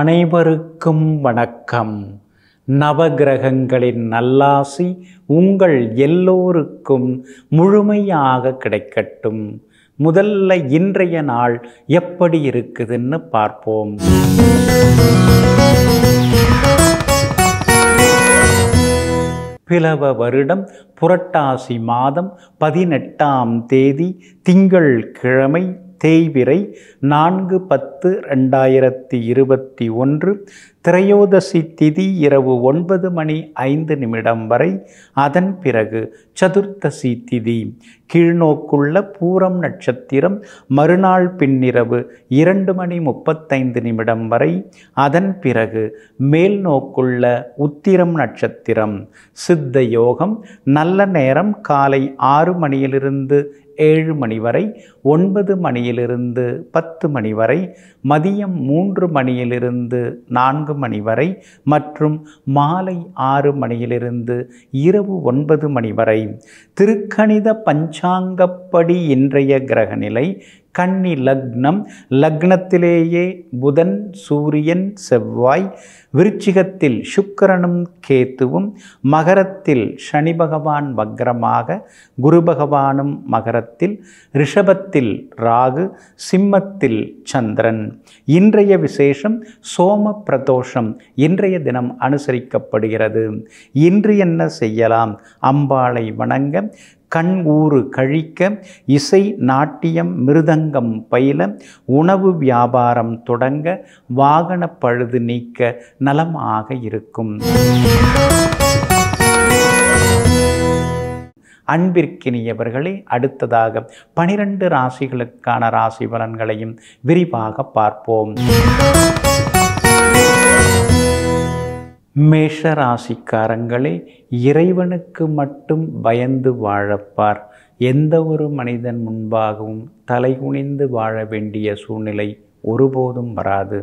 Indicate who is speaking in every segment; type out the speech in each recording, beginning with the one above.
Speaker 1: அனைவருக்கும் வணக்கம் நவகிரகங்களின் நல்லாசி உங்கள் எல்லோருக்கும் முழுமையாக கிடைக்கட்டும் முதல்ல இன்றைய நாள் எப்படி இருக்குதுன்னு பார்ப்போம் பிளவ வருடம் புரட்டாசி மாதம் பதினெட்டாம் தேதி திங்கள் கிழமை தேய்விரை நான்கு பத்து ரெண்டாயிரத்தி இருபத்தி ஒன்று திரையோதசி திதி இரவு ஒன்பது மணி ஐந்து நிமிடம் வரை அதன் பிறகு சதுர்த்தசி திதி கீழ்நோக்குள்ள பூரம் நட்சத்திரம் மறுநாள் பின்னிரவு இரண்டு மணி முப்பத்தைந்து நிமிடம் வரை அதன் பிறகு மேல் நோக்குள்ள உத்திரம் நட்சத்திரம் சித்த யோகம் நல்ல நேரம் காலை ஆறு மணியிலிருந்து ஏழு மணி வரை ஒன்பது மணியிலிருந்து பத்து மணி வரை மதியம் மூன்று மணியிலிருந்து நான்கு மணி வரை மற்றும் மாலை ஆறு மணியிலிருந்து இரவு ஒன்பது மணி வரை திருக்கணித பஞ்சாங்கப்படி இன்றைய கிரகநிலை கன்னி லக்னம் லக்னத்திலேயே புதன் சூரியன் செவ்வாய் விருச்சிகத்தில் சுக்கரனும் கேத்துவும் மகரத்தில் சனி பகவான் வக்ரமாக குரு பகவானும் மகரத்தில் ரிஷபத் சிம்மத்தில் ராகு சிம்மத்தில் சந்திரன் இன்றைய விசேஷம் சோம பிரதோஷம் இன்றைய தினம் அனுசரிக்கப்படுகிறது இன்று என்ன செய்யலாம் அம்பாளை வணங்க கண் ஊறு கழிக்க இசை நாட்டியம் மிருதங்கம் பயில உணவு வியாபாரம் தொடங்க வாகன பழுது நீக்க நலமாக இருக்கும் அன்பிற்கினியவர்களே அடுத்ததாக பனிரெண்டு ராசிகளுக்கான ராசி பலன்களையும் விரிவாக பார்ப்போம் மேஷ ராசிக்காரங்களே இறைவனுக்கு மட்டும் பயந்து வாழப்பார் எந்த ஒரு மனிதன் முன்பாகவும் தலைகுனிந்து வாழ வேண்டிய சூழ்நிலை ஒருபோதும் வராது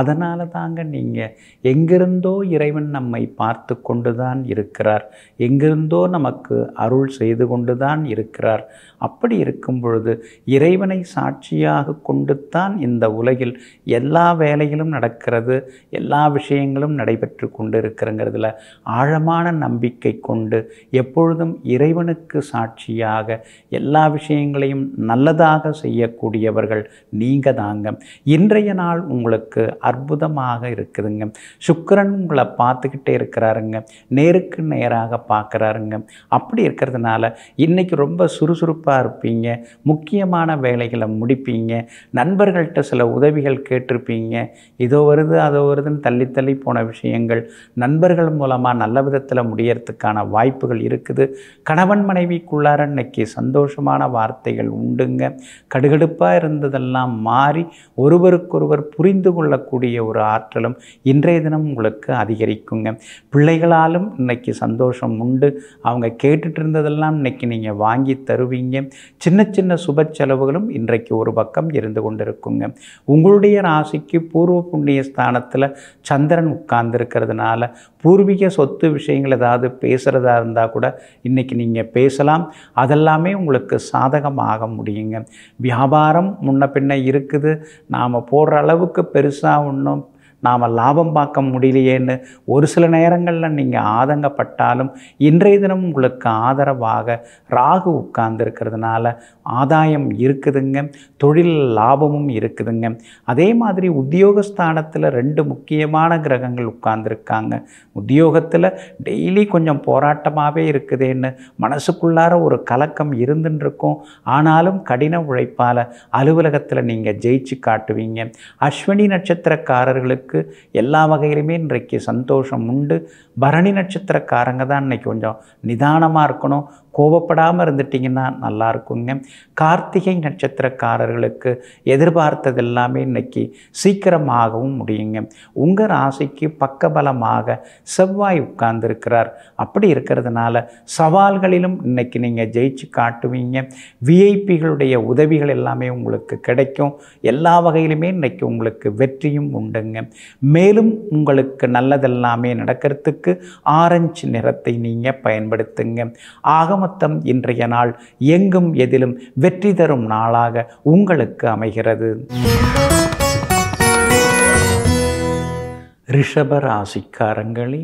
Speaker 1: அதனால தாங்க நீங்கள் எங்கிருந்தோ இறைவன் நம்மை பார்த்து கொண்டு தான் இருக்கிறார் எங்கிருந்தோ நமக்கு அருள் செய்து கொண்டு தான் இருக்கிறார் அப்படி இருக்கும் பொழுது இறைவனை சாட்சியாக கொண்டு தான் இந்த உலகில் எல்லா வேலைகளும் நடக்கிறது எல்லா விஷயங்களும் நடைபெற்று கொண்டு இருக்கிறங்கிறதுல ஆழமான நம்பிக்கை கொண்டு எப்பொழுதும் இறைவனுக்கு சாட்சியாக எல்லா விஷயங்களையும் நல்லதாக செய்யக்கூடியவர்கள் நீங்கள் தாங்க இன்றைய நாள் உங்களுக்கு அற்புதமாக இருக்குதுங்க சுக்கரன் உங்களை பார்த்துக்கிட்டே இருக்கிறாருங்க நேருக்கு நேராக பார்க்குறாருங்க அப்படி இருக்கிறதுனால இன்றைக்கி ரொம்ப சுறுசுறுப்பாக இருப்பீங்க முக்கியமான வேலைகளை முடிப்பீங்க நண்பர்கள்ட்ட சில உதவிகள் கேட்டிருப்பீங்க இதோ வருது அதோ வருதுன்னு தள்ளித்தள்ளி போன விஷயங்கள் நண்பர்கள் மூலமாக நல்ல விதத்தில் முடியறதுக்கான வாய்ப்புகள் இருக்குது கணவன் மனைவிக்குள்ளார இன்னைக்கு சந்தோஷமான வார்த்தைகள் உண்டுங்க கடுகடுப்பாக இருந்ததெல்லாம் மாறி ஒரு ஒருவருக்கொருவர் புரிந்து கொள்ளக்கூடிய ஒரு ஆற்றலும் இன்றைய தினம் உங்களுக்கு அதிகரிக்குங்க பிள்ளைகளாலும் இன்றைக்கி சந்தோஷம் உண்டு அவங்க கேட்டுட்டு இருந்ததெல்லாம் இன்றைக்கி நீங்கள் வாங்கி தருவீங்க சின்ன சின்ன சுப செலவுகளும் இன்றைக்கு ஒரு பக்கம் இருந்து கொண்டிருக்குங்க உங்களுடைய ராசிக்கு பூர்வ புண்ணிய ஸ்தானத்தில் சந்திரன் உட்கார்ந்துருக்கிறதுனால பூர்வீக சொத்து விஷயங்கள் ஏதாவது பேசுகிறதா இருந்தால் கூட இன்றைக்கி நீங்கள் பேசலாம் அதெல்லாமே உங்களுக்கு சாதகமாக முடியுங்க வியாபாரம் முன்ன பின்ன இருக்குது நாம் போடுற அளவுக்கு பெருசாக ஒன்றும் நாம் லாபம் பார்க்க முடியலையேன்னு ஒரு சில நேரங்களில் நீங்கள் ஆதங்கப்பட்டாலும் இன்றைய தினம் உங்களுக்கு ஆதரவாக ராகு உட்கார்ந்துருக்கிறதுனால ஆதாயம் இருக்குதுங்க தொழில் லாபமும் இருக்குதுங்க அதே மாதிரி உத்தியோகஸ்தானத்தில் ரெண்டு முக்கியமான கிரகங்கள் உட்கார்ந்துருக்காங்க உத்தியோகத்தில் டெய்லி கொஞ்சம் போராட்டமாகவே இருக்குதேன்னு மனசுக்குள்ளார ஒரு கலக்கம் இருந்துருக்கும் ஆனாலும் கடின உழைப்பால் அலுவலகத்தில் நீங்கள் ஜெயிச்சு காட்டுவீங்க அஸ்வினி நட்சத்திரக்காரர்களுக்கு இருக்குது எல்லா வகையிலுமே இன்றைக்கு சந்தோஷம் உண்டு பரணி நட்சத்திரக்காரங்க தான் இன்றைக்கி கொஞ்சம் நிதானமாக இருக்கணும் கோபப்படாமல் இருந்துட்டிங்கன்னா நல்லாயிருக்குங்க கார்த்திகை நட்சத்திரக்காரர்களுக்கு எதிர்பார்த்தது எல்லாமே இன்றைக்கி சீக்கிரமாகவும் முடியுங்க உங்கள் ராசிக்கு பக்கபலமாக செவ்வாய் உட்கார்ந்துருக்கிறார் அப்படி இருக்கிறதுனால சவால்களிலும் இன்றைக்கி நீங்கள் ஜெயிச்சு காட்டுவீங்க விஐபிகளுடைய உதவிகள் எல்லாமே உங்களுக்கு கிடைக்கும் எல்லா வகையிலுமே இன்றைக்கி உங்களுக்கு வெற்றியும் உண்டுங்க மேலும் உங்களுக்கு நல்லதெல்லாமே நடக்கிறதுக்கு ஆரஞ்சு நிறத்தை நீங்கள் பயன்படுத்துங்க ஆக ஆகமத்தம் இன்றைய நாள் எங்கும் எதிலும் வெற்றி தரும் நாளாக உங்களுக்கு அமைகிறது ரிஷபராசிக்காரங்களே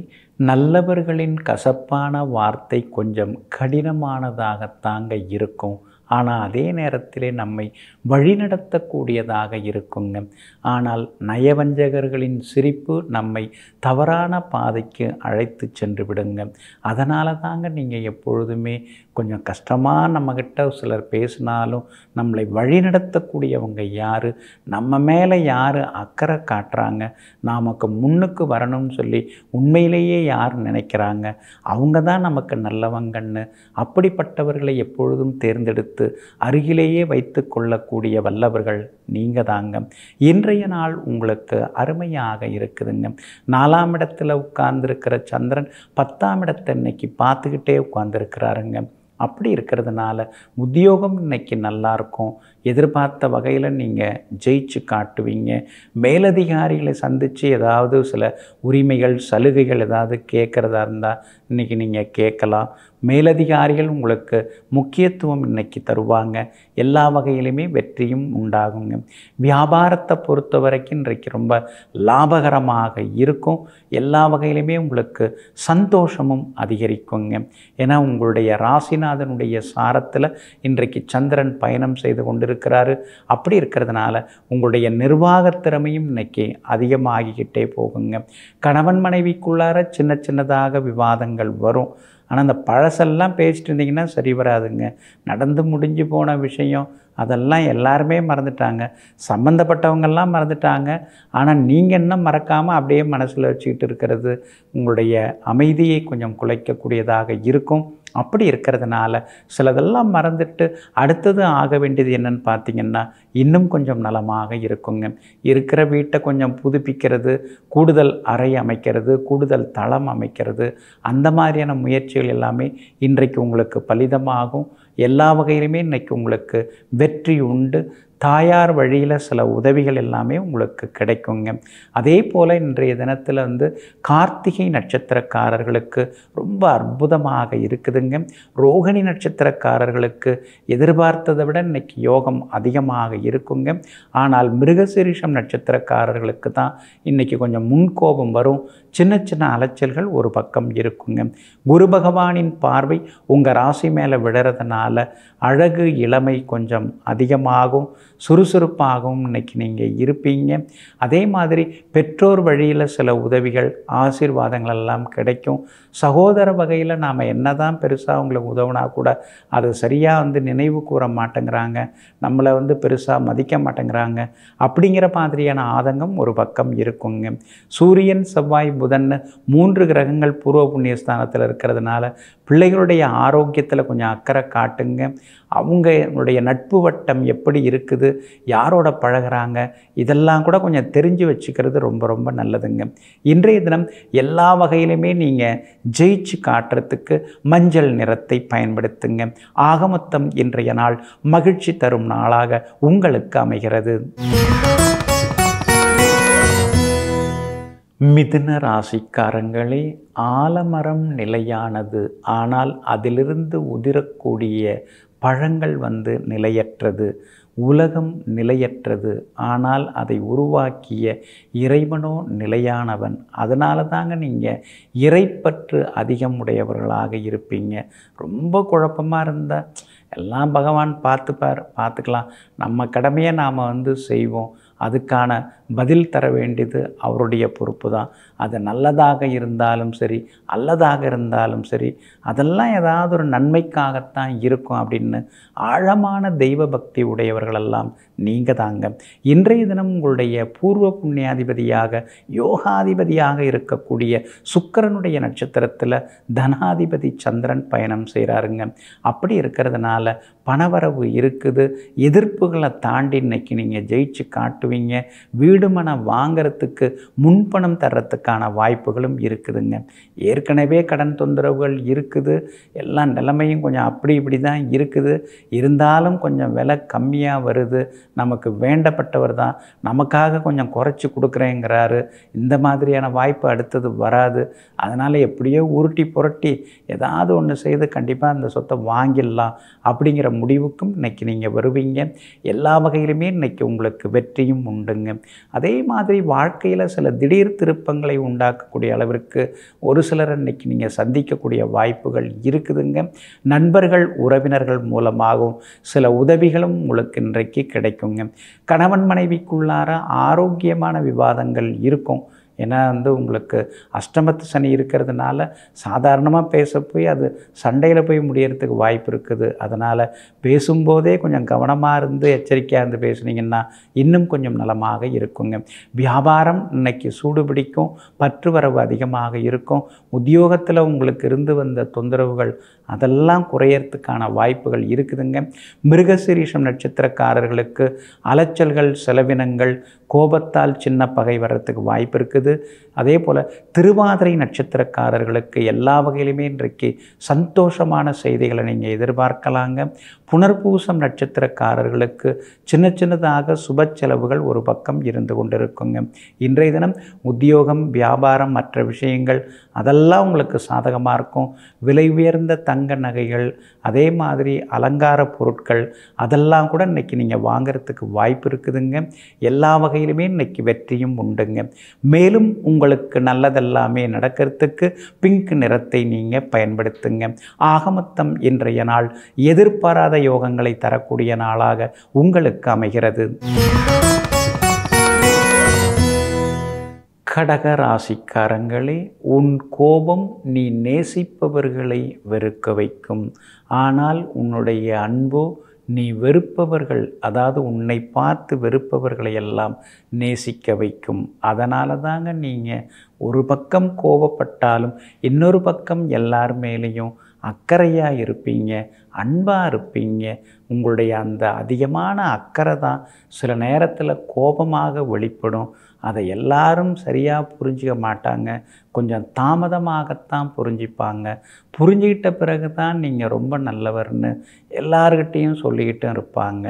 Speaker 1: நல்லவர்களின் கசப்பான வார்த்தை கொஞ்சம் கடினமானதாகத்தாங்க இருக்கும் ஆனால் அதே நேரத்திலே நம்மை வழிநடத்தக்கூடியதாக இருக்குங்க ஆனால் நயவஞ்சகர்களின் சிரிப்பு நம்மை தவறான பாதைக்கு அழைத்து சென்று விடுங்க அதனால தாங்க நீங்கள் எப்பொழுதுமே கொஞ்சம் கஷ்டமாக நம்மக்கிட்ட சிலர் பேசினாலும் நம்மளை வழிநடத்தக்கூடியவங்க யார் நம்ம மேலே யார் அக்கறை காட்டுறாங்க நமக்கு முன்னுக்கு வரணும்னு சொல்லி உண்மையிலேயே யார் நினைக்கிறாங்க அவங்க தான் நமக்கு நல்லவங்கன்னு அப்படிப்பட்டவர்களை எப்பொழுதும் தேர்ந்தெடுத்து அருகிலேயே வைத்து கொள்ளக்கூடிய வல்லவர்கள் நீங்கள் தாங்க இன்றைய நாள் உங்களுக்கு அருமையாக இருக்குதுங்க நாலாம் இடத்துல உட்கார்ந்துருக்கிற சந்திரன் பத்தாம் இடத்தை இன்னைக்கு பார்த்துக்கிட்டே உட்கார்ந்துருக்கிறாருங்க அப்படி இருக்கிறதுனால உத்தியோகம் இன்னைக்கு நல்லாயிருக்கும் எதிர்பார்த்த வகையில் நீங்கள் ஜெயிச்சு காட்டுவீங்க மேலதிகாரிகளை சந்தித்து ஏதாவது சில உரிமைகள் சலுகைகள் ஏதாவது கேட்குறதா இருந்தால் இன்றைக்கி நீங்கள் கேட்கலாம் மேலதிகாரிகள் உங்களுக்கு முக்கியத்துவம் இன்றைக்கி தருவாங்க எல்லா வகையிலுமே வெற்றியும் உண்டாகுங்க வியாபாரத்தை பொறுத்த வரைக்கும் இன்றைக்கு ரொம்ப லாபகரமாக இருக்கும் எல்லா வகையிலுமே உங்களுக்கு சந்தோஷமும் அதிகரிக்குங்க ஏன்னா உங்களுடைய ராசிநாதனுடைய சாரத்தில் இன்றைக்கு சந்திரன் பயணம் செய்து கொண்டிருக்கிறாரு அப்படி இருக்கிறதுனால உங்களுடைய நிர்வாகத் திறமையும் இன்றைக்கி அதிகமாகிக்கிட்டே போகுங்க கணவன் மனைவிக்குள்ளார சின்ன சின்னதாக விவாதங்கள் மாற்றங்கள் வரும் ஆனால் அந்த பழசெல்லாம் பேசிட்டு இருந்தீங்கன்னா சரி வராதுங்க நடந்து முடிஞ்சு போன விஷயம் அதெல்லாம் எல்லாருமே மறந்துட்டாங்க சம்மந்தப்பட்டவங்கெல்லாம் மறந்துட்டாங்க ஆனால் நீங்கள் என்ன மறக்காமல் அப்படியே மனசில் வச்சுக்கிட்டு இருக்கிறது உங்களுடைய அமைதியை கொஞ்சம் குலைக்கக்கூடியதாக இருக்கும் அப்படி இருக்கிறதுனால சிலதெல்லாம் மறந்துட்டு அடுத்தது ஆக வேண்டியது என்னென்னு பார்த்தீங்கன்னா இன்னும் கொஞ்சம் நலமாக இருக்குங்க இருக்கிற வீட்டை கொஞ்சம் புதுப்பிக்கிறது கூடுதல் அறை அமைக்கிறது கூடுதல் தளம் அமைக்கிறது அந்த மாதிரியான முயற்சிகள் எல்லாமே இன்றைக்கு உங்களுக்கு பலிதமாகும் எல்லா வகையிலுமே இன்றைக்கி உங்களுக்கு வெற்றி உண்டு தாயார் வழியில் சில உதவிகள் எல்லாமே உங்களுக்கு கிடைக்குங்க அதே போல் இன்றைய தினத்தில் வந்து கார்த்திகை நட்சத்திரக்காரர்களுக்கு ரொம்ப அற்புதமாக இருக்குதுங்க ரோகிணி நட்சத்திரக்காரர்களுக்கு எதிர்பார்த்ததை விட இன்றைக்கி யோகம் அதிகமாக இருக்குங்க ஆனால் மிருகசீரிஷம் நட்சத்திரக்காரர்களுக்கு தான் இன்றைக்கி கொஞ்சம் முன்கோபம் வரும் சின்ன சின்ன அலைச்சல்கள் ஒரு பக்கம் இருக்குங்க குரு பகவானின் பார்வை உங்கள் ராசி மேலே விழறதுனால அழகு இளமை கொஞ்சம் அதிகமாகும் சுறுசுறுப்பாகவும் இன்றைக்கி நீங்கள் இருப்பீங்க அதே மாதிரி பெற்றோர் வழியில் சில உதவிகள் ஆசீர்வாதங்கள் எல்லாம் கிடைக்கும் சகோதர வகையில் நாம் என்ன தான் பெருசாக அவங்களுக்கு உதவுனா கூட அது சரியாக வந்து நினைவு கூற மாட்டேங்கிறாங்க நம்மளை வந்து பெருசாக மதிக்க மாட்டேங்கிறாங்க அப்படிங்கிற மாதிரியான ஆதங்கம் ஒரு பக்கம் இருக்குங்க சூரியன் செவ்வாய் புதன் மூன்று கிரகங்கள் பூர்வ புண்ணியஸ்தானத்தில் இருக்கிறதுனால பிள்ளைகளுடைய ஆரோக்கியத்தில் கொஞ்சம் அக்கறை காட்டுங்க அவங்களுடைய நட்பு வட்டம் எப்படி இருக்குது யாரோட பழகிறாங்க இதெல்லாம் கூட கொஞ்சம் தெரிஞ்சு வச்சுக்கிறது ரொம்ப ரொம்ப நல்லதுங்க இன்றைய தினம் எல்லா வகையிலுமே நீங்கள் ஜெயிச்சு காட்டுறதுக்கு மஞ்சள் நிறத்தை பயன்படுத்துங்க ஆகமொத்தம் இன்றைய நாள் மகிழ்ச்சி தரும் நாளாக உங்களுக்கு அமைகிறது மிதுன ராசிக்காரங்களே ஆலமரம் நிலையானது ஆனால் அதிலிருந்து உதிரக்கூடிய பழங்கள் வந்து நிலையற்றது உலகம் நிலையற்றது ஆனால் அதை உருவாக்கிய இறைவனோ நிலையானவன் அதனால தாங்க நீங்கள் இறைப்பற்று அதிகம் உடையவர்களாக இருப்பீங்க ரொம்ப குழப்பமாக இருந்தால் எல்லாம் பகவான் பார்த்துப்பார் பார்த்துக்கலாம் நம்ம கடமையை நாம் வந்து செய்வோம் அதுக்கான பதில் தர வேண்டியது அவருடைய பொறுப்பு தான் அது நல்லதாக இருந்தாலும் சரி அல்லதாக இருந்தாலும் சரி அதெல்லாம் ஏதாவது ஒரு நன்மைக்காகத்தான் இருக்கும் அப்படின்னு ஆழமான தெய்வ பக்தி உடையவர்களெல்லாம் நீங்கள் தாங்க இன்றைய தினம் உங்களுடைய பூர்வ புண்ணியாதிபதியாக யோகாதிபதியாக இருக்கக்கூடிய சுக்கரனுடைய நட்சத்திரத்தில் தனாதிபதி சந்திரன் பயணம் செய்கிறாருங்க அப்படி இருக்கிறதுனால பணவரவு இருக்குது எதிர்ப்புகளை தாண்டி இன்னைக்கு நீங்கள் ஜெயிச்சு காட்டுவீங்க போவீங்க வீடு வாங்கிறதுக்கு முன்பணம் தர்றதுக்கான வாய்ப்புகளும் இருக்குதுங்க ஏற்கனவே கடன் தொந்தரவுகள் இருக்குது எல்லா நிலைமையும் கொஞ்சம் அப்படி இப்படி தான் இருக்குது இருந்தாலும் கொஞ்சம் விலை கம்மியாக வருது நமக்கு வேண்டப்பட்டவர் தான் நமக்காக கொஞ்சம் குறைச்சி கொடுக்குறேங்கிறாரு இந்த மாதிரியான வாய்ப்பு அடுத்தது வராது அதனால் எப்படியோ உருட்டி புரட்டி ஏதாவது ஒன்று செய்து கண்டிப்பாக அந்த சொத்தை வாங்கிடலாம் அப்படிங்கிற முடிவுக்கும் இன்றைக்கி நீங்கள் வருவீங்க எல்லா வகையிலுமே இன்றைக்கி உங்களுக்கு வெற்றியும் வெற்றியும் உண்டுங்க அதே மாதிரி வாழ்க்கையில் சில திடீர் திருப்பங்களை உண்டாக்கக்கூடிய அளவிற்கு ஒரு சிலர் இன்றைக்கி நீங்கள் சந்திக்கக்கூடிய வாய்ப்புகள் இருக்குதுங்க நண்பர்கள் உறவினர்கள் மூலமாகவும் சில உதவிகளும் உங்களுக்கு இன்றைக்கு கிடைக்குங்க கணவன் மனைவிக்குள்ளார ஆரோக்கியமான விவாதங்கள் இருக்கும் ஏன்னா வந்து உங்களுக்கு அஷ்டமத்து சனி இருக்கிறதுனால சாதாரணமாக பேச போய் அது சண்டையில் போய் முடியறதுக்கு வாய்ப்பு இருக்குது அதனால் பேசும்போதே கொஞ்சம் கவனமாக இருந்து எச்சரிக்கையாக இருந்து பேசுனீங்கன்னா இன்னும் கொஞ்சம் நலமாக இருக்குங்க வியாபாரம் இன்னைக்கு சூடு பிடிக்கும் பற்றுவரவு அதிகமாக இருக்கும் உத்தியோகத்தில் உங்களுக்கு இருந்து வந்த தொந்தரவுகள் அதெல்லாம் குறையறதுக்கான வாய்ப்புகள் இருக்குதுங்க மிருகசிரீஷம் நட்சத்திரக்காரர்களுக்கு அலைச்சல்கள் செலவினங்கள் கோபத்தால் சின்ன பகை வர்றதுக்கு வாய்ப்பு இருக்குது அதே போல் திருவாதிரை நட்சத்திரக்காரர்களுக்கு எல்லா வகையிலுமே இன்றைக்கு சந்தோஷமான செய்திகளை நீங்கள் எதிர்பார்க்கலாங்க புனர்பூசம் நட்சத்திரக்காரர்களுக்கு சின்ன சின்னதாக சுப செலவுகள் ஒரு பக்கம் இருந்து கொண்டிருக்குங்க இன்றைய தினம் உத்தியோகம் வியாபாரம் மற்ற விஷயங்கள் அதெல்லாம் உங்களுக்கு சாதகமாக இருக்கும் விலை உயர்ந்த தங்க நகைகள் அதே மாதிரி அலங்கார பொருட்கள் அதெல்லாம் கூட இன்றைக்கி நீங்கள் வாங்கிறதுக்கு வாய்ப்பு இருக்குதுங்க எல்லா வகையிலுமே இன்றைக்கி வெற்றியும் உண்டுங்க மேலும் உங்கள் உங்களுக்கு நல்லதெல்லாமே நடக்கிறதுக்கு பிங்க் நிறத்தை நீங்கள் பயன்படுத்துங்க ஆகமத்தம் இன்றைய நாள் எதிர்பாராத யோகங்களை தரக்கூடிய நாளாக உங்களுக்கு அமைகிறது கடக ராசிக்காரங்களே உன் கோபம் நீ நேசிப்பவர்களை வெறுக்க வைக்கும் ஆனால் உன்னுடைய அன்போ நீ வெறுப்பவர்கள் அதாவது உன்னை பார்த்து வெறுப்பவர்களை எல்லாம் நேசிக்க வைக்கும் அதனால தாங்க நீங்கள் ஒரு பக்கம் கோபப்பட்டாலும் இன்னொரு பக்கம் எல்லார் மேலேயும் அக்கறையாக இருப்பீங்க அன்பாக இருப்பீங்க உங்களுடைய அந்த அதிகமான அக்கறை தான் சில நேரத்தில் கோபமாக வெளிப்படும் அதை எல்லாரும் சரியாக புரிஞ்சிக்க மாட்டாங்க கொஞ்சம் தாமதமாகத்தான் புரிஞ்சுப்பாங்க புரிஞ்சுக்கிட்ட பிறகு தான் நீங்கள் ரொம்ப நல்லவர்னு எல்லார்கிட்டேயும் சொல்லிக்கிட்டும் இருப்பாங்க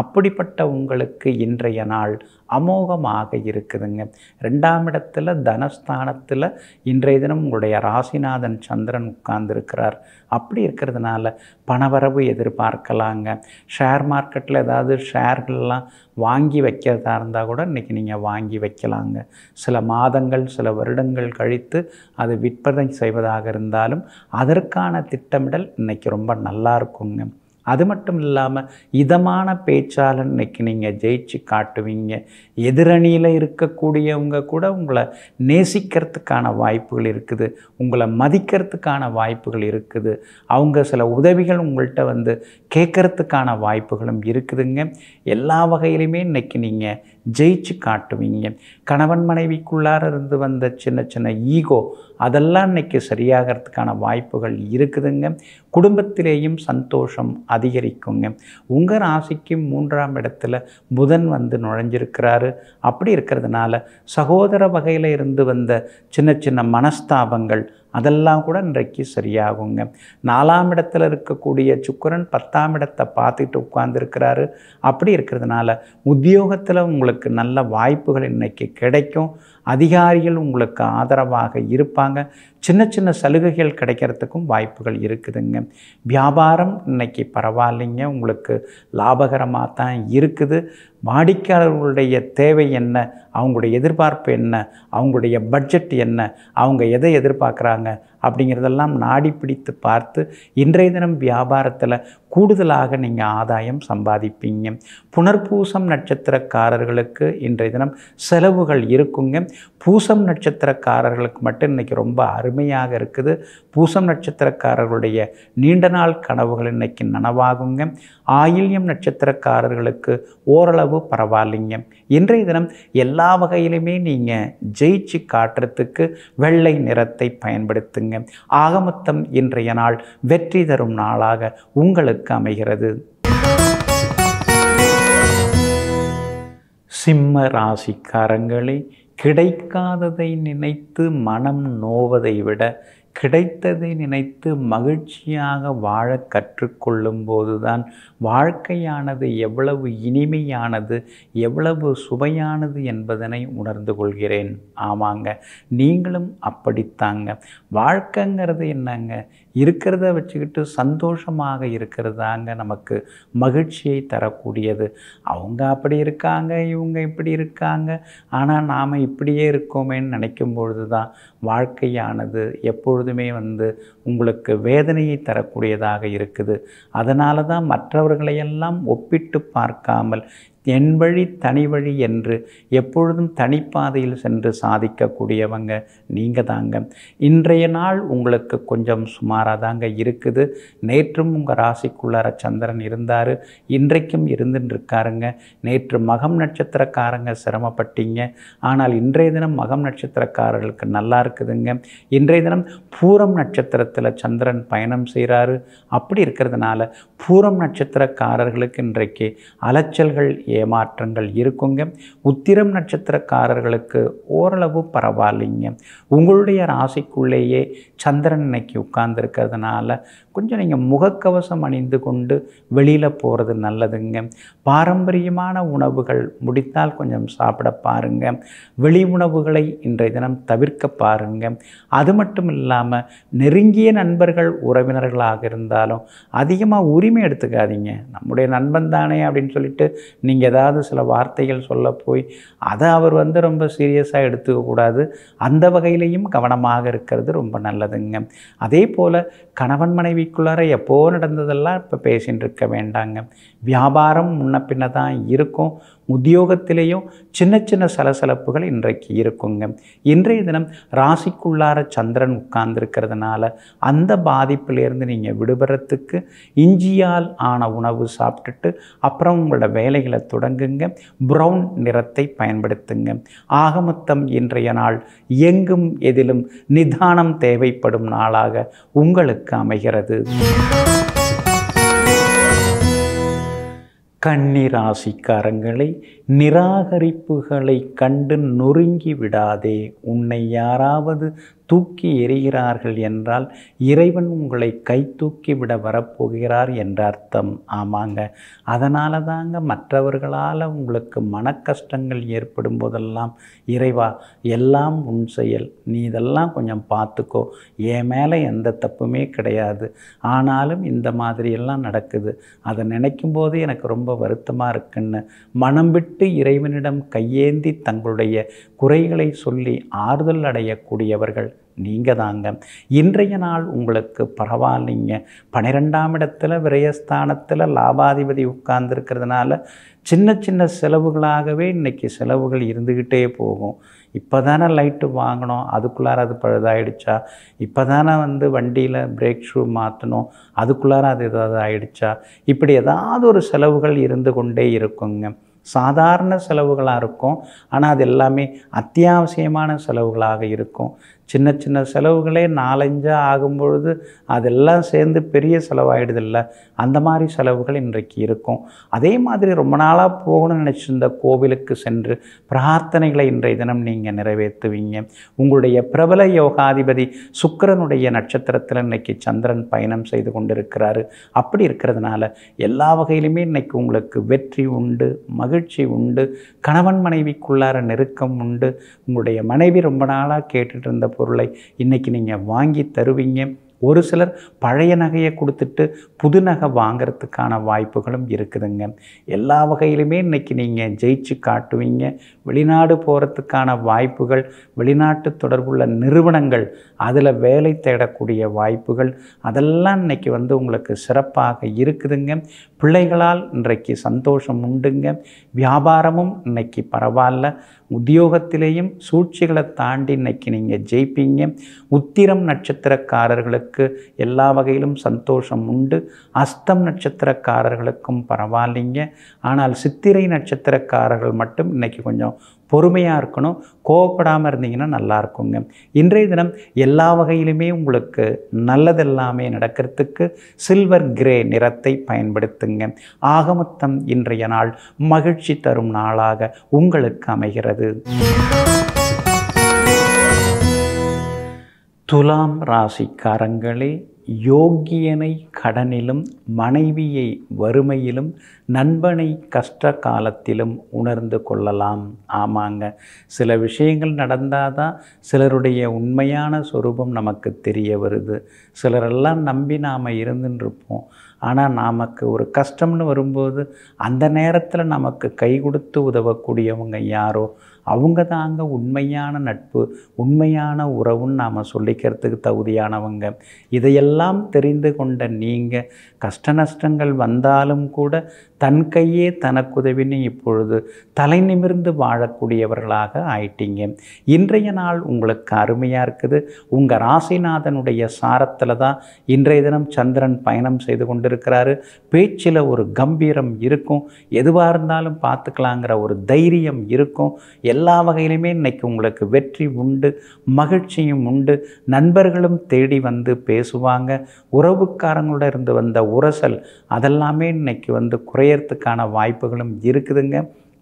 Speaker 1: அப்படிப்பட்ட உங்களுக்கு இன்றைய நாள் அமோகமாக இருக்குதுங்க ரெண்டாம் இடத்துல தனஸ்தானத்தில் இன்றைய தினம் உங்களுடைய ராசிநாதன் சந்திரன் உட்கார்ந்துருக்கிறார் அப்படி இருக்கிறதுனால பணவரவு எதிர்பார்க்கலாங்க ஷேர் மார்க்கெட்டில் ஏதாவது ஷேர்கள்லாம் வாங்கி வைக்கிறதா இருந்தால் கூட இன்றைக்கி நீங்கள் வாங்கி வைக்கலாங்க சில மாதங்கள் சில வருடங்கள் கழித்து எடுத்து அது விற்பனை செய்வதாக இருந்தாலும் அதற்கான திட்டமிடல் இன்றைக்கி ரொம்ப நல்லா இருக்குங்க அது மட்டும் இல்லாமல் இதமான பேச்சாளர் இன்றைக்கி நீங்கள் ஜெயிச்சு காட்டுவீங்க எதிரணியில் இருக்கக்கூடியவங்க கூட உங்களை நேசிக்கிறதுக்கான வாய்ப்புகள் இருக்குது உங்களை மதிக்கிறதுக்கான வாய்ப்புகள் இருக்குது அவங்க சில உதவிகள் உங்கள்கிட்ட வந்து கேட்கறதுக்கான வாய்ப்புகளும் இருக்குதுங்க எல்லா வகையிலுமே இன்றைக்கி நீங்கள் ஜெயிச்சு காட்டுவீங்க கணவன் மனைவிக்குள்ளார இருந்து வந்த சின்ன சின்ன ஈகோ அதெல்லாம் இன்றைக்கி சரியாகிறதுக்கான வாய்ப்புகள் இருக்குதுங்க குடும்பத்திலேயும் சந்தோஷம் அதிகரிக்குங்க உங்கள் ராசிக்கு மூன்றாம் இடத்துல புதன் வந்து நுழைஞ்சிருக்கிறாரு அப்படி இருக்கிறதுனால சகோதர வகையில் இருந்து வந்த சின்ன சின்ன மனஸ்தாபங்கள் அதெல்லாம் கூட இன்றைக்கு சரியாகுங்க நாலாம் இடத்துல இருக்கக்கூடிய சுக்கரன் பத்தாம் இடத்தை பார்த்துட்டு உட்கார்ந்துருக்கிறாரு அப்படி இருக்கிறதுனால உத்தியோகத்தில் உங்களுக்கு நல்ல வாய்ப்புகள் இன்றைக்கி கிடைக்கும் அதிகாரிகள் உங்களுக்கு ஆதரவாக இருப்பாங்க சின்ன சின்ன சலுகைகள் கிடைக்கிறதுக்கும் வாய்ப்புகள் இருக்குதுங்க வியாபாரம் இன்னைக்கு பரவாயில்லைங்க உங்களுக்கு லாபகரமாக தான் இருக்குது வாடிக்கையாளர்களுடைய தேவை என்ன அவங்களுடைய எதிர்பார்ப்பு என்ன அவங்களுடைய பட்ஜெட் என்ன அவங்க எதை எதிர்பார்க்குறாங்க அப்படிங்கிறதெல்லாம் நாடி பிடித்து பார்த்து இன்றைய தினம் வியாபாரத்தில் கூடுதலாக நீங்கள் ஆதாயம் சம்பாதிப்பீங்க புனர்பூசம் நட்சத்திரக்காரர்களுக்கு இன்றைய தினம் செலவுகள் இருக்குங்க பூசம் நட்சத்திரக்காரர்களுக்கு மட்டும் இன்றைக்கி ரொம்ப அருமையாக இருக்குது பூசம் நட்சத்திரக்காரர்களுடைய நீண்ட நாள் கனவுகள் இன்றைக்கி நனவாகுங்க ஆயில்யம் நட்சத்திரக்காரர்களுக்கு ஓரளவு பரவாயில்லைங்க இன்றைய தினம் எல்லா வகையிலுமே நீங்கள் ஜெயிச்சு காட்டுறதுக்கு வெள்ளை நிறத்தை பயன்படுத்துங்க செய்யுங்க ஆக இன்றைய நாள் வெற்றி தரும் நாளாக உங்களுக்கு அமைகிறது சிம்ம ராசிக்காரங்களே கிடைக்காததை நினைத்து மனம் நோவதை விட கிடைத்ததை நினைத்து மகிழ்ச்சியாக வாழ கற்றுக்கொள்ளும் போதுதான் வாழ்க்கையானது எவ்வளவு இனிமையானது எவ்வளவு சுவையானது என்பதனை உணர்ந்து கொள்கிறேன் ஆமாங்க நீங்களும் அப்படித்தாங்க வாழ்க்கைங்கிறது என்னங்க இருக்கிறத வச்சுக்கிட்டு சந்தோஷமாக இருக்கிறது தாங்க நமக்கு மகிழ்ச்சியை தரக்கூடியது அவங்க அப்படி இருக்காங்க இவங்க இப்படி இருக்காங்க ஆனால் நாம் இப்படியே இருக்கோமேன்னு நினைக்கும் பொழுது தான் வாழ்க்கையானது எப்பொழுதுமே வந்து உங்களுக்கு வேதனையை தரக்கூடியதாக இருக்குது அதனால தான் மற்றவர்களையெல்லாம் ஒப்பிட்டு பார்க்காமல் என் வழி தனி வழி என்று எப்பொழுதும் தனிப்பாதையில் சென்று சாதிக்கக்கூடியவங்க நீங்கள் தாங்க இன்றைய நாள் உங்களுக்கு கொஞ்சம் சுமாராக தாங்க இருக்குது நேற்றும் உங்கள் ராசிக்குள்ளார சந்திரன் இருந்தார் இன்றைக்கும் இருந்துட்டு இருக்காருங்க நேற்று மகம் நட்சத்திரக்காரங்க சிரமப்பட்டீங்க ஆனால் இன்றைய தினம் மகம் நட்சத்திரக்காரர்களுக்கு நல்லா இருக்குதுங்க இன்றைய தினம் பூரம் நட்சத்திரத்தில் சந்திரன் பயணம் செய்கிறாரு அப்படி இருக்கிறதுனால பூரம் நட்சத்திரக்காரர்களுக்கு இன்றைக்கு அலைச்சல்கள் ஏமாற்றங்கள் இருக்குங்க உத்திரம் நட்சத்திரக்காரர்களுக்கு ஓரளவு பரவாயில்லைங்க உங்களுடைய ராசிக்குள்ளேயே சந்திரன் இன்னைக்கு உட்கார்ந்துருக்கிறதுனால கொஞ்சம் நீங்கள் முகக்கவசம் அணிந்து கொண்டு வெளியில் போகிறது நல்லதுங்க பாரம்பரியமான உணவுகள் முடித்தால் கொஞ்சம் சாப்பிட பாருங்க வெளி உணவுகளை இன்றைய தினம் தவிர்க்க பாருங்க அது மட்டும் இல்லாமல் நெருங்கிய நண்பர்கள் உறவினர்களாக இருந்தாலும் அதிகமாக உரிமை எடுத்துக்காதீங்க நம்முடைய நண்பன் தானே அப்படின்னு சொல்லிட்டு நீங்கள் ஏதாவது சில வார்த்தைகள் சொல்ல போய் அதை அவர் வந்து ரொம்ப சீரியஸாக எடுத்துக்கக்கூடாது அந்த வகையிலையும் கவனமாக இருக்கிறது ரொம்ப நல்லதுங்க அதே போல் கணவன் மனைவிக்குள்ளார எப்போ நடந்ததெல்லாம் இப்போ பேசிகிட்டு இருக்க வேண்டாங்க வியாபாரம் முன்ன பின்ன தான் இருக்கும் உத்தியோகத்திலேயும் சின்ன சின்ன சலசலப்புகள் இன்றைக்கு இருக்குங்க இன்றைய தினம் ராசிக்குள்ளார சந்திரன் உட்கார்ந்துருக்கிறதுனால அந்த பாதிப்பிலேருந்து நீங்கள் விடுபடுறதுக்கு இஞ்சியால் ஆன உணவு சாப்பிட்டுட்டு அப்புறம் உங்களோட வேலைகளை தொடங்குங்க ப்ரௌன் நிறத்தை பயன்படுத்துங்க ஆகமொத்தம் இன்றைய நாள் எங்கும் எதிலும் நிதானம் தேவைப்படும் நாளாக உங்களுக்கு அமைகிறது கண்ணிராசிக்காரங்களை நிராகரிப்புகளை கண்டு நொறுங்கி விடாதே உன்னை யாராவது தூக்கி எறிகிறார்கள் என்றால் இறைவன் உங்களை கை தூக்கி விட வரப்போகிறார் என்ற அர்த்தம் ஆமாங்க அதனால தாங்க மற்றவர்களால் உங்களுக்கு மன கஷ்டங்கள் ஏற்படும் போதெல்லாம் இறைவா எல்லாம் உன் செயல் நீ இதெல்லாம் கொஞ்சம் பார்த்துக்கோ என் மேலே எந்த தப்புமே கிடையாது ஆனாலும் இந்த மாதிரியெல்லாம் நடக்குது அதை நினைக்கும் போது எனக்கு ரொம்ப வருத்தமாக இருக்குன்னு மனம் விட்டு இறைவனிடம் கையேந்தி தங்களுடைய குறைகளை சொல்லி ஆறுதல் அடையக்கூடியவர்கள் நீங்கள் தாங்க இன்றைய நாள் உங்களுக்கு பரவாயில்லைங்க பன்னிரெண்டாம் இடத்துல விரயஸ்தானத்தில் லாபாதிபதி உட்கார்ந்துருக்கிறதுனால சின்ன சின்ன செலவுகளாகவே இன்றைக்கி செலவுகள் இருந்துக்கிட்டே போகும் இப்போ தானே லைட்டு வாங்கினோம் அதுக்குள்ளார அது பழுதாயிடுச்சா இப்போ தானே வந்து வண்டியில் பிரேக் ஷூ மாற்றணும் அதுக்குள்ளார அது ஏதாவது ஆயிடுச்சா இப்படி ஏதாவது ஒரு செலவுகள் இருந்து கொண்டே இருக்குங்க சாதாரண செலவுகளாக இருக்கும் ஆனால் அது எல்லாமே அத்தியாவசியமான செலவுகளாக இருக்கும் சின்ன சின்ன செலவுகளே நாலஞ்சாக ஆகும்பொழுது அதெல்லாம் சேர்ந்து பெரிய செலவாயிடுதில்ல அந்த மாதிரி செலவுகள் இன்றைக்கு இருக்கும் அதே மாதிரி ரொம்ப நாளாக போகணும்னு நினச்சிருந்த கோவிலுக்கு சென்று பிரார்த்தனைகளை இன்றைய தினம் நீங்கள் நிறைவேற்றுவீங்க உங்களுடைய பிரபல யோகாதிபதி சுக்கரனுடைய நட்சத்திரத்தில் இன்னைக்கு சந்திரன் பயணம் செய்து கொண்டிருக்கிறாரு அப்படி இருக்கிறதுனால எல்லா வகையிலுமே இன்றைக்கு உங்களுக்கு வெற்றி உண்டு மகிழ்ச்சி உண்டு கணவன் மனைவிக்குள்ளார நெருக்கம் உண்டு உங்களுடைய மனைவி ரொம்ப நாளாக கேட்டுட்டு இருந்த பொருளை இன்றைக்கி நீங்கள் வாங்கி தருவீங்க ஒரு சிலர் பழைய நகையை கொடுத்துட்டு புது நகை வாங்கிறதுக்கான வாய்ப்புகளும் இருக்குதுங்க எல்லா வகையிலுமே இன்றைக்கி நீங்கள் ஜெயிச்சு காட்டுவீங்க வெளிநாடு போகிறதுக்கான வாய்ப்புகள் வெளிநாட்டு தொடர்புள்ள நிறுவனங்கள் அதில் வேலை தேடக்கூடிய வாய்ப்புகள் அதெல்லாம் இன்றைக்கி வந்து உங்களுக்கு சிறப்பாக இருக்குதுங்க பிள்ளைகளால் இன்றைக்கு சந்தோஷம் உண்டுங்க வியாபாரமும் இன்னைக்கு பரவாயில்ல உத்தியோகத்திலேயும் சூழ்ச்சிகளை தாண்டி இன்றைக்கி நீங்கள் ஜெயிப்பீங்க உத்திரம் நட்சத்திரக்காரர்களுக்கு எல்லா வகையிலும் சந்தோஷம் உண்டு அஸ்தம் நட்சத்திரக்காரர்களுக்கும் பரவாயில்லைங்க ஆனால் சித்திரை நட்சத்திரக்காரர்கள் மட்டும் இன்றைக்கி கொஞ்சம் பொறுமையாக இருக்கணும் கோவப்படாமல் இருந்தீங்கன்னா நல்லா இருக்குங்க இன்றைய தினம் எல்லா வகையிலுமே உங்களுக்கு நல்லதெல்லாமே நடக்கிறதுக்கு சில்வர் கிரே நிறத்தை பயன்படுத்துங்க ஆகமொத்தம் இன்றைய நாள் மகிழ்ச்சி தரும் நாளாக உங்களுக்கு அமைகிறது துலாம் ராசிக்காரங்களே யோகியனை கடனிலும் மனைவியை வறுமையிலும் நண்பனை கஷ்ட காலத்திலும் உணர்ந்து கொள்ளலாம் ஆமாங்க சில விஷயங்கள் நடந்தால் தான் சிலருடைய உண்மையான சொரூபம் நமக்கு தெரிய வருது சிலரெல்லாம் நம்பி நாம் இருந்துருப்போம் ஆனால் நமக்கு ஒரு கஷ்டம்னு வரும்போது அந்த நேரத்தில் நமக்கு கை கொடுத்து உதவக்கூடியவங்க யாரோ அவங்க தாங்க உண்மையான நட்பு உண்மையான உறவுன்னு நாம் சொல்லிக்கிறதுக்கு தகுதியானவங்க இதையெல்லாம் தெரிந்து கொண்ட நீங்கள் கஷ்ட நஷ்டங்கள் வந்தாலும் கூட தன் கையே தனக்குதவின்னு இப்பொழுது தலை நிமிர்ந்து வாழக்கூடியவர்களாக ஆயிட்டீங்க இன்றைய நாள் உங்களுக்கு அருமையாக இருக்குது உங்கள் ராசிநாதனுடைய சாரத்தில் தான் இன்றைய தினம் சந்திரன் பயணம் செய்து கொண்டிருக்கிறாரு பேச்சில் ஒரு கம்பீரம் இருக்கும் எதுவாக இருந்தாலும் பார்த்துக்கலாங்கிற ஒரு தைரியம் இருக்கும் எல்லா வகையிலுமே இன்றைக்கி உங்களுக்கு வெற்றி உண்டு மகிழ்ச்சியும் உண்டு நண்பர்களும் தேடி வந்து பேசுவாங்க உறவுக்காரங்களோட இருந்து வந்த உரசல் அதெல்லாமே இன்றைக்கி வந்து குறையறதுக்கான வாய்ப்புகளும் இருக்குதுங்க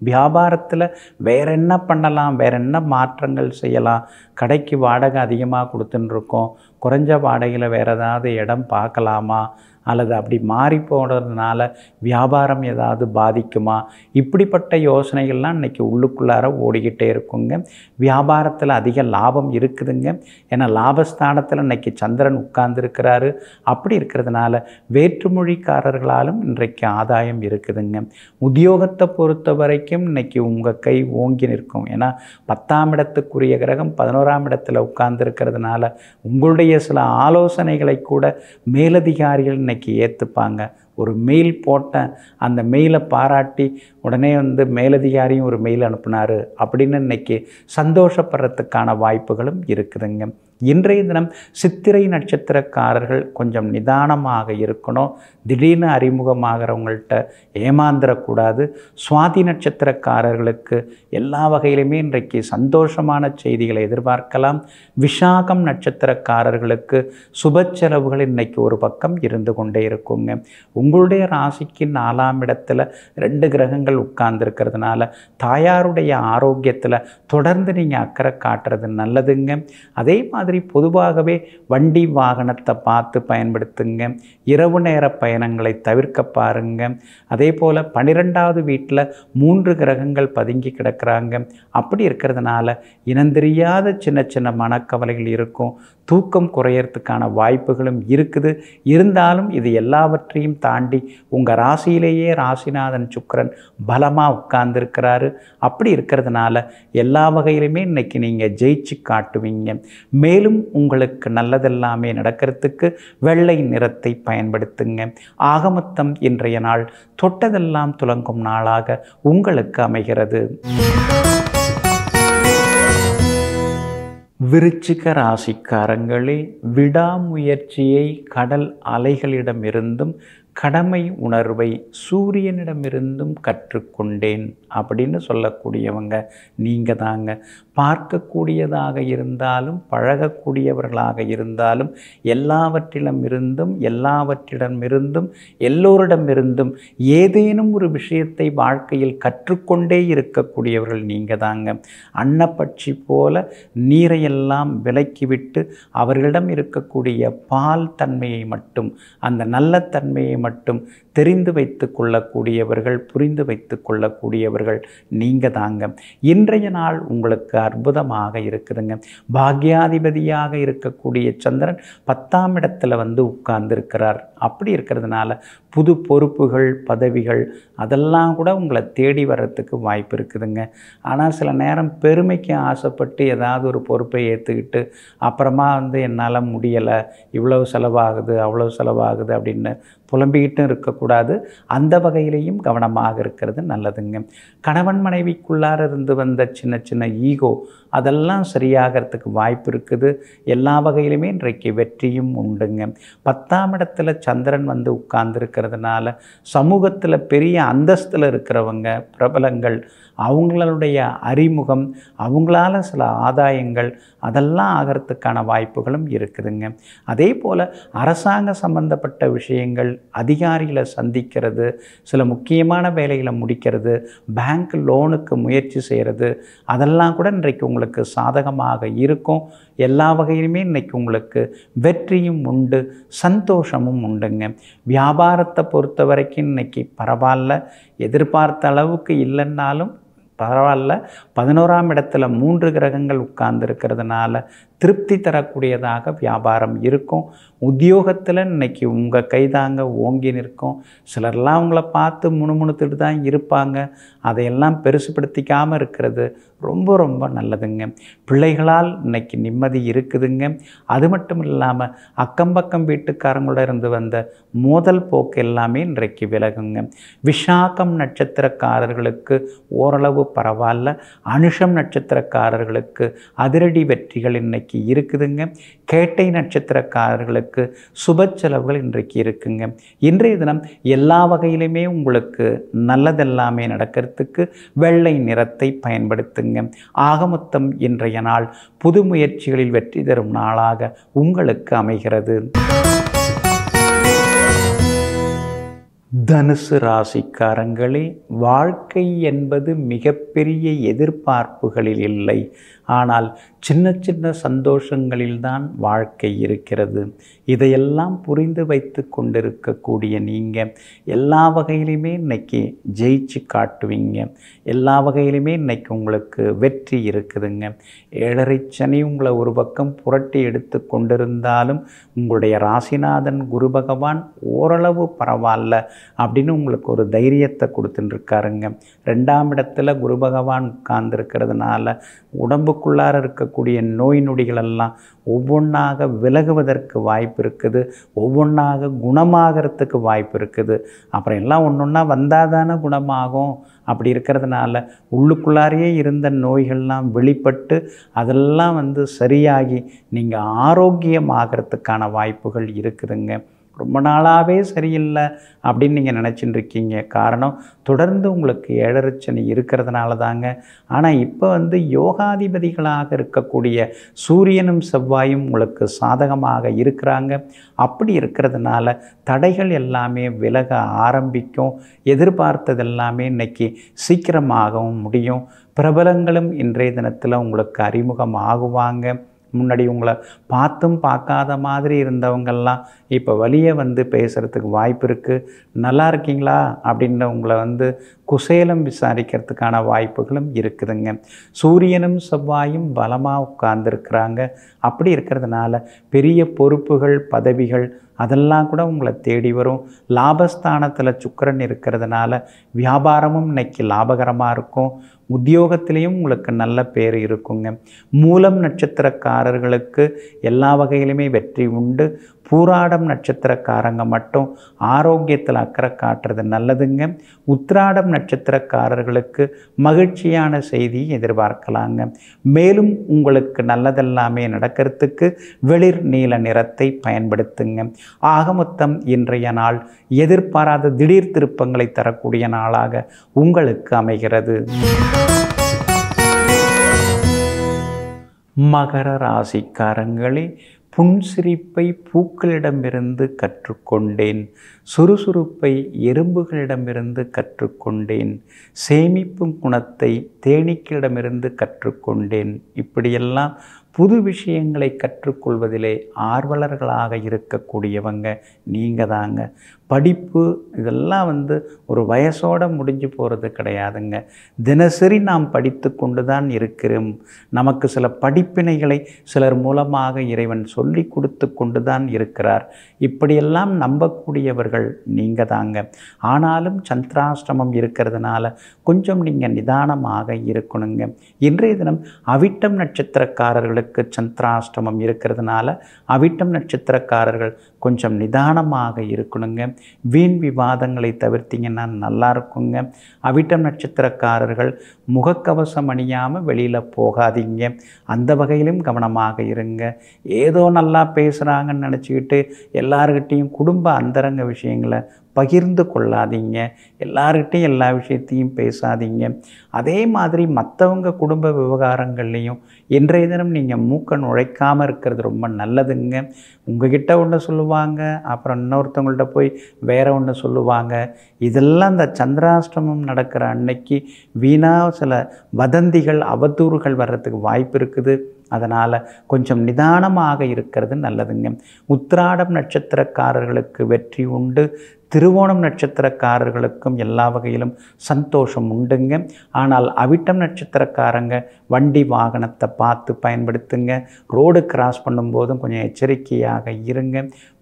Speaker 1: வியாபாரத்தில் வேற என்ன பண்ணலாம் வேற என்ன மாற்றங்கள் செய்யலாம் கடைக்கு வாடகை அதிகமாக கொடுத்துட்டுருக்கோம் குறைஞ்ச வாடகையில் வேறு ஏதாவது இடம் பார்க்கலாமா அல்லது அப்படி மாறி போனதுனால வியாபாரம் ஏதாவது பாதிக்குமா இப்படிப்பட்ட யோசனைகள்லாம் இன்றைக்கி உள்ளுக்குள்ளார ஓடிக்கிட்டே இருக்குங்க வியாபாரத்தில் அதிக லாபம் இருக்குதுங்க ஏன்னா லாபஸ்தானத்தில் இன்றைக்கி சந்திரன் உட்கார்ந்துருக்கிறாரு அப்படி இருக்கிறதுனால வேற்றுமொழிக்காரர்களாலும் இன்றைக்கு ஆதாயம் இருக்குதுங்க உத்தியோகத்தை பொறுத்த வரைக்கும் இன்றைக்கி உங்கள் கை ஓங்கி நிற்கும் ஏன்னா பத்தாம் இடத்துக்குரிய கிரகம் பதினோராம் இடத்தில் உட்கார்ந்துருக்கிறதுனால உங்களுடைய சில ஆலோசனைகளை கூட மேலதிகாரிகள் இன்னைக்கு இன்னைக்கு ஏற்றுப்பாங்க ஒரு மெயில் போட்டேன் அந்த மெயிலை பாராட்டி உடனே வந்து மேலதிகாரியும் ஒரு மெயில் அனுப்புனார் அப்படின்னு இன்னைக்கு சந்தோஷப்படுறதுக்கான வாய்ப்புகளும் இருக்குதுங்க இன்றைய தினம் சித்திரை நட்சத்திரக்காரர்கள் கொஞ்சம் நிதானமாக இருக்கணும் திடீர்னு அறிமுகமாகிறவங்கள்ட்ட ஏமாந்துடக்கூடாது சுவாதி நட்சத்திரக்காரர்களுக்கு எல்லா வகையிலுமே இன்றைக்கு சந்தோஷமான செய்திகளை எதிர்பார்க்கலாம் விஷாகம் நட்சத்திரக்காரர்களுக்கு சுப செலவுகள் இன்றைக்கி ஒரு பக்கம் இருந்து கொண்டே இருக்குங்க உங்களுடைய ராசிக்கு நாலாம் இடத்துல ரெண்டு கிரகங்கள் உட்கார்ந்துருக்கிறதுனால தாயாருடைய ஆரோக்கியத்தில் தொடர்ந்து நீங்கள் அக்கறை காட்டுறது நல்லதுங்க அதே மாதிரி மாதிரி பொதுவாகவே வண்டி வாகனத்தை பார்த்து பயன்படுத்துங்க இரவு நேர பயணங்களை தவிர்க்க பாருங்க அதே போல் பன்னிரெண்டாவது வீட்டில் மூன்று கிரகங்கள் பதுங்கி கிடக்கிறாங்க அப்படி இருக்கிறதுனால இனந்தெரியாத சின்ன சின்ன மனக்கவலைகள் இருக்கும் தூக்கம் குறையறதுக்கான வாய்ப்புகளும் இருக்குது இருந்தாலும் இது எல்லாவற்றையும் தாண்டி உங்கள் ராசியிலேயே ராசிநாதன் சுக்கரன் பலமாக உட்கார்ந்துருக்கிறாரு அப்படி இருக்கிறதுனால எல்லா வகையிலுமே இன்னைக்கு நீங்கள் ஜெயிச்சு காட்டுவீங்க மே மேலும் உங்களுக்கு நல்லதெல்லாமே நடக்கிறதுக்கு வெள்ளை நிறத்தை பயன்படுத்துங்க ஆகமத்தம் இன்றைய நாள் தொட்டதெல்லாம் துலங்கும் நாளாக உங்களுக்கு அமைகிறது விருச்சிக ராசிக்காரங்களே விடாமுயற்சியை கடல் அலைகளிடமிருந்தும் கடமை உணர்வை சூரியனிடமிருந்தும் கற்றுக்கொண்டேன் அப்படின்னு சொல்லக்கூடியவங்க நீங்கள் தாங்க பார்க்கக்கூடியதாக இருந்தாலும் பழகக்கூடியவர்களாக இருந்தாலும் எல்லாவற்றிலும் இருந்தும் எல்லாவற்றிடமிருந்தும் எல்லோரிடமிருந்தும் ஏதேனும் ஒரு விஷயத்தை வாழ்க்கையில் கற்றுக்கொண்டே இருக்கக்கூடியவர்கள் நீங்கள் தாங்க அன்னப்பட்சி போல நீரையெல்லாம் விலக்கிவிட்டு அவர்களிடம் இருக்கக்கூடிய பால் தன்மையை மட்டும் அந்த நல்ல தன்மையை மட்டும் தெரிந்து வைத்து கொள்ளக்கூடியவர்கள் புரிந்து வைத்து கொள்ளக்கூடியவர்கள் நீங்கள் தாங்க இன்றைய நாள் உங்களுக்கு அற்புதமாக இருக்குதுங்க பாக்யாதிபதியாக இருக்கக்கூடிய சந்திரன் பத்தாம் இடத்துல வந்து இருக்கிறார் அப்படி இருக்கிறதுனால புது பொறுப்புகள் பதவிகள் அதெல்லாம் கூட உங்களை தேடி வர்றதுக்கு வாய்ப்பு இருக்குதுங்க ஆனால் சில நேரம் பெருமைக்கு ஆசைப்பட்டு ஏதாவது ஒரு பொறுப்பை ஏற்றுக்கிட்டு அப்புறமா வந்து என்னால் முடியலை இவ்வளவு செலவாகுது அவ்வளோ செலவாகுது அப்படின்னு புலம்பிக்கிட்டும் இருக்கக்கூடாது அந்த வகையிலையும் கவனமாக இருக்கிறது நல்லதுங்க கணவன் மனைவிக்குள்ளார இருந்து வந்த சின்ன சின்ன ஈகோ அதெல்லாம் சரியாகிறதுக்கு வாய்ப்பு இருக்குது எல்லா வகையிலுமே இன்றைக்கு வெற்றியும் உண்டுங்க பத்தாம் இடத்துல சந்திரன் வந்து உட்கார்ந்துருக்கிறதுனால சமூகத்தில் பெரிய அந்தஸ்தில் இருக்கிறவங்க பிரபலங்கள் அவங்களுடைய அறிமுகம் அவங்களால சில ஆதாயங்கள் அதெல்லாம் ஆகிறதுக்கான வாய்ப்புகளும் இருக்குதுங்க அதே போல் அரசாங்க சம்பந்தப்பட்ட விஷயங்கள் அதிகாரிகளை சந்திக்கிறது சில முக்கியமான வேலைகளை முடிக்கிறது பேங்க் லோனுக்கு முயற்சி செய்கிறது அதெல்லாம் கூட இன்றைக்கு உங்களுக்கு சாதகமாக இருக்கும் எல்லா வகையிலுமே இன்றைக்கி உங்களுக்கு வெற்றியும் உண்டு சந்தோஷமும் உண்டுங்க வியாபாரத்தை பொறுத்த வரைக்கும் இன்றைக்கி பரவாயில்ல எதிர்பார்த்த அளவுக்கு இல்லைன்னாலும் பரவாயில்ல பதினோராம் இடத்துல மூன்று கிரகங்கள் உட்கார்ந்துருக்கிறதுனால திருப்தி தரக்கூடியதாக வியாபாரம் இருக்கும் உத்தியோகத்தில் இன்னைக்கு உங்கள் கைதாங்க ஓங்கி நிற்கும் சிலர்லாம் அவங்கள பார்த்து முணுமுணுத்துட்டு தான் இருப்பாங்க அதையெல்லாம் பெருசுப்படுத்திக்காமல் இருக்கிறது ரொம்ப ரொம்ப நல்லதுங்க பிள்ளைகளால் இன்னைக்கு நிம்மதி இருக்குதுங்க அது மட்டும் இல்லாமல் அக்கம்பக்கம் வீட்டுக்காரங்களோட இருந்து வந்த மோதல் போக்கு எல்லாமே இன்றைக்கு விலகுங்க விஷாகம் நட்சத்திரக்காரர்களுக்கு ஓரளவு பரவாயில்ல அனுஷம் நட்சத்திரக்காரர்களுக்கு அதிரடி வெற்றிகள் இன்னைக்கு இன்றைக்கு இருக்குதுங்க கேட்டை நட்சத்திரக்காரர்களுக்கு சுப செலவுகள் இன்றைக்கு இருக்குங்க இன்றைய தினம் எல்லா வகையிலுமே உங்களுக்கு நல்லதெல்லாமே நடக்கிறதுக்கு வெள்ளை நிறத்தை பயன்படுத்துங்க ஆகமொத்தம் இன்றைய நாள் புது முயற்சிகளில் வெற்றி தரும் நாளாக உங்களுக்கு அமைகிறது தனுசு ராசிக்காரங்களே வாழ்க்கை என்பது மிகப்பெரிய எதிர்பார்ப்புகளில் இல்லை ஆனால் சின்ன சின்ன சந்தோஷங்களில்தான் வாழ்க்கை இருக்கிறது இதையெல்லாம் புரிந்து வைத்து கொண்டிருக்கக்கூடிய நீங்கள் எல்லா வகையிலையுமே இன்றைக்கி ஜெயிச்சு காட்டுவீங்க எல்லா வகையிலையுமே இன்றைக்கி உங்களுக்கு வெற்றி இருக்குதுங்க ஏழரை சனி உங்களை ஒரு பக்கம் புரட்டி எடுத்து கொண்டிருந்தாலும் உங்களுடைய ராசிநாதன் குரு பகவான் ஓரளவு பரவாயில்ல அப்படின்னு உங்களுக்கு ஒரு தைரியத்தை கொடுத்துட்டுருக்காருங்க ரெண்டாம் இடத்துல குரு பகவான் உட்கார்ந்துருக்கிறதுனால உடம்பு நமக்குள்ளார இருக்கக்கூடிய நோய் நொடிகளெல்லாம் ஒவ்வொன்றாக விலகுவதற்கு வாய்ப்பு இருக்குது ஒவ்வொன்றாக குணமாகிறதுக்கு வாய்ப்பு இருக்குது அப்புறம் எல்லாம் ஒன்று ஒன்றா வந்தால் தானே குணமாகும் அப்படி இருக்கிறதுனால உள்ளுக்குள்ளாரையே இருந்த நோய்கள்லாம் வெளிப்பட்டு அதெல்லாம் வந்து சரியாகி நீங்கள் ஆரோக்கியமாகறதுக்கான வாய்ப்புகள் இருக்குதுங்க ரொம்ப நாளாகவே சரியில்லை அப்படின்னு நீங்கள் நினச்சின்னு இருக்கீங்க காரணம் தொடர்ந்து உங்களுக்கு ஏழரச்சனை இருக்கிறதுனால தாங்க ஆனால் இப்போ வந்து யோகாதிபதிகளாக இருக்கக்கூடிய சூரியனும் செவ்வாயும் உங்களுக்கு சாதகமாக இருக்கிறாங்க அப்படி இருக்கிறதுனால தடைகள் எல்லாமே விலக ஆரம்பிக்கும் எதிர்பார்த்தது எல்லாமே இன்றைக்கி சீக்கிரமாகவும் முடியும் பிரபலங்களும் இன்றைய தினத்தில் உங்களுக்கு அறிமுகம் ஆகுவாங்க முன்னாடி உங்களை பார்த்தும் பார்க்காத மாதிரி இருந்தவங்கள்லாம் இப்போ வழியை வந்து பேசுகிறதுக்கு வாய்ப்பு இருக்குது நல்லா இருக்கீங்களா அப்படின்ற உங்களை வந்து குசேலம் விசாரிக்கிறதுக்கான வாய்ப்புகளும் இருக்குதுங்க சூரியனும் செவ்வாயும் பலமாக உட்கார்ந்துருக்குறாங்க அப்படி இருக்கிறதுனால பெரிய பொறுப்புகள் பதவிகள் அதெல்லாம் கூட உங்களை தேடி வரும் லாபஸ்தானத்தில் சுக்கரன் இருக்கிறதுனால வியாபாரமும் இன்னைக்கு லாபகரமாக இருக்கும் உத்தியோகத்திலையும் உங்களுக்கு நல்ல பேர் இருக்குங்க மூலம் நட்சத்திரக்காரர்களுக்கு எல்லா வகையிலுமே வெற்றி உண்டு பூராடம் நட்சத்திரக்காரங்க மட்டும் ஆரோக்கியத்தில் அக்கறை காட்டுறது நல்லதுங்க உத்ராடம் நட்சத்திரக்காரர்களுக்கு மகிழ்ச்சியான செய்தியை எதிர்பார்க்கலாங்க மேலும் உங்களுக்கு நல்லதெல்லாமே நடக்கிறதுக்கு வெளிர் நீல நிறத்தை பயன்படுத்துங்க ஆக மொத்தம் இன்றைய நாள் எதிர்பாராத திடீர் திருப்பங்களை தரக்கூடிய நாளாக உங்களுக்கு அமைகிறது மகர ராசிக்காரங்களே புன்சிரிப்பை பூக்களிடமிருந்து கற்றுக்கொண்டேன் சுறுசுறுப்பை எறும்புகளிடமிருந்து கற்றுக்கொண்டேன் சேமிப்பும் குணத்தை தேனீக்களிடமிருந்து கற்றுக்கொண்டேன் இப்படியெல்லாம் புது விஷயங்களை கற்றுக்கொள்வதிலே ஆர்வலர்களாக இருக்கக்கூடியவங்க நீங்கள் தாங்க படிப்பு இதெல்லாம் வந்து ஒரு வயசோடு முடிஞ்சு போகிறது கிடையாதுங்க தினசரி நாம் படித்து கொண்டு தான் இருக்கிறோம் நமக்கு சில படிப்பினைகளை சிலர் மூலமாக இறைவன் சொல்லி கொடுத்து கொண்டு தான் இருக்கிறார் இப்படியெல்லாம் நம்பக்கூடியவர்கள் நீங்கள் தாங்க ஆனாலும் சந்திராஷ்டிரமம் இருக்கிறதுனால கொஞ்சம் நீங்கள் நிதானமாக இருக்கணுங்க இன்றைய தினம் அவிட்டம் நட்சத்திரக்காரர்களுக்கு சந்திராஷ்டிரமம் இருக்கிறதுனால அவிட்டம் நட்சத்திரக்காரர்கள் கொஞ்சம் நிதானமாக இருக்கணுங்க வீண் விவாதங்களை தவிர்த்திங்கன்னா நல்லா இருக்குங்க அவிட்டம் நட்சத்திரக்காரர்கள் முகக்கவசம் அணியாமல் வெளியில் போகாதீங்க அந்த வகையிலும் கவனமாக இருங்க ஏதோ நல்லா பேசுகிறாங்கன்னு நினச்சிக்கிட்டு எல்லார்கிட்டேயும் குடும்ப அந்தரங்க விஷயங்களை பகிர்ந்து கொள்ளாதீங்க எல்லார்கிட்டையும் எல்லா விஷயத்தையும் பேசாதீங்க அதே மாதிரி மற்றவங்க குடும்ப விவகாரங்கள்லேயும் இன்றைய தினம் நீங்கள் மூக்க நுழைக்காமல் இருக்கிறது ரொம்ப நல்லதுங்க உங்ககிட்ட ஒன்று சொல்லுவாங்க அப்புறம் இன்னொருத்தவங்கள்ட்ட போய் வேற ஒன்று சொல்லுவாங்க இதெல்லாம் இந்த சந்திராஷ்டமம் நடக்கிற அன்னைக்கு வீணாக சில வதந்திகள் அவதூறுகள் வர்றதுக்கு வாய்ப்பு இருக்குது அதனால் கொஞ்சம் நிதானமாக இருக்கிறது நல்லதுங்க உத்திராடம் நட்சத்திரக்காரர்களுக்கு வெற்றி உண்டு திருவோணம் நட்சத்திரக்காரர்களுக்கும் எல்லா வகையிலும் சந்தோஷம் உண்டுங்க ஆனால் அவிட்டம் நட்சத்திரக்காரங்க வண்டி வாகனத்தை பார்த்து பயன்படுத்துங்க ரோடு கிராஸ் பண்ணும்போதும் கொஞ்சம் எச்சரிக்கையாக இருங்க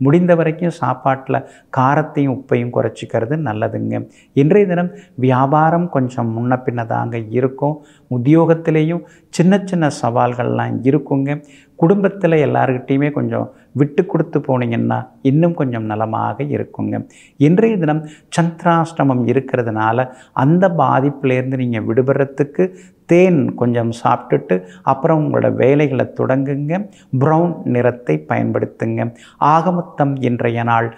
Speaker 1: முடிந்த வரைக்கும் சாப்பாட்டில் காரத்தையும் உப்பையும் குறைச்சிக்கிறது நல்லதுங்க இன்றைய தினம் வியாபாரம் கொஞ்சம் முன்ன பின்னதாங்க இருக்கும் உத்தியோகத்திலேயும் சின்ன சின்ன சவால்கள்லாம் இருக்குங்க குடும்பத்தில் எல்லாருக்கிட்டேயுமே கொஞ்சம் விட்டு கொடுத்து போனீங்கன்னா இன்னும் கொஞ்சம் நலமாக இருக்குங்க இன்றைய தினம் சந்திராஷ்டமம் இருக்கிறதுனால அந்த பாதிப்புலேருந்து நீங்கள் விடுபடுறதுக்கு தேன் கொஞ்சம் சாப்பிட்டுட்டு அப்புறம் உங்களோட வேலைகளை தொடங்குங்க ப்ரௌன் நிறத்தை பயன்படுத்துங்க ஆகமொத்தம் இன்றைய நாள்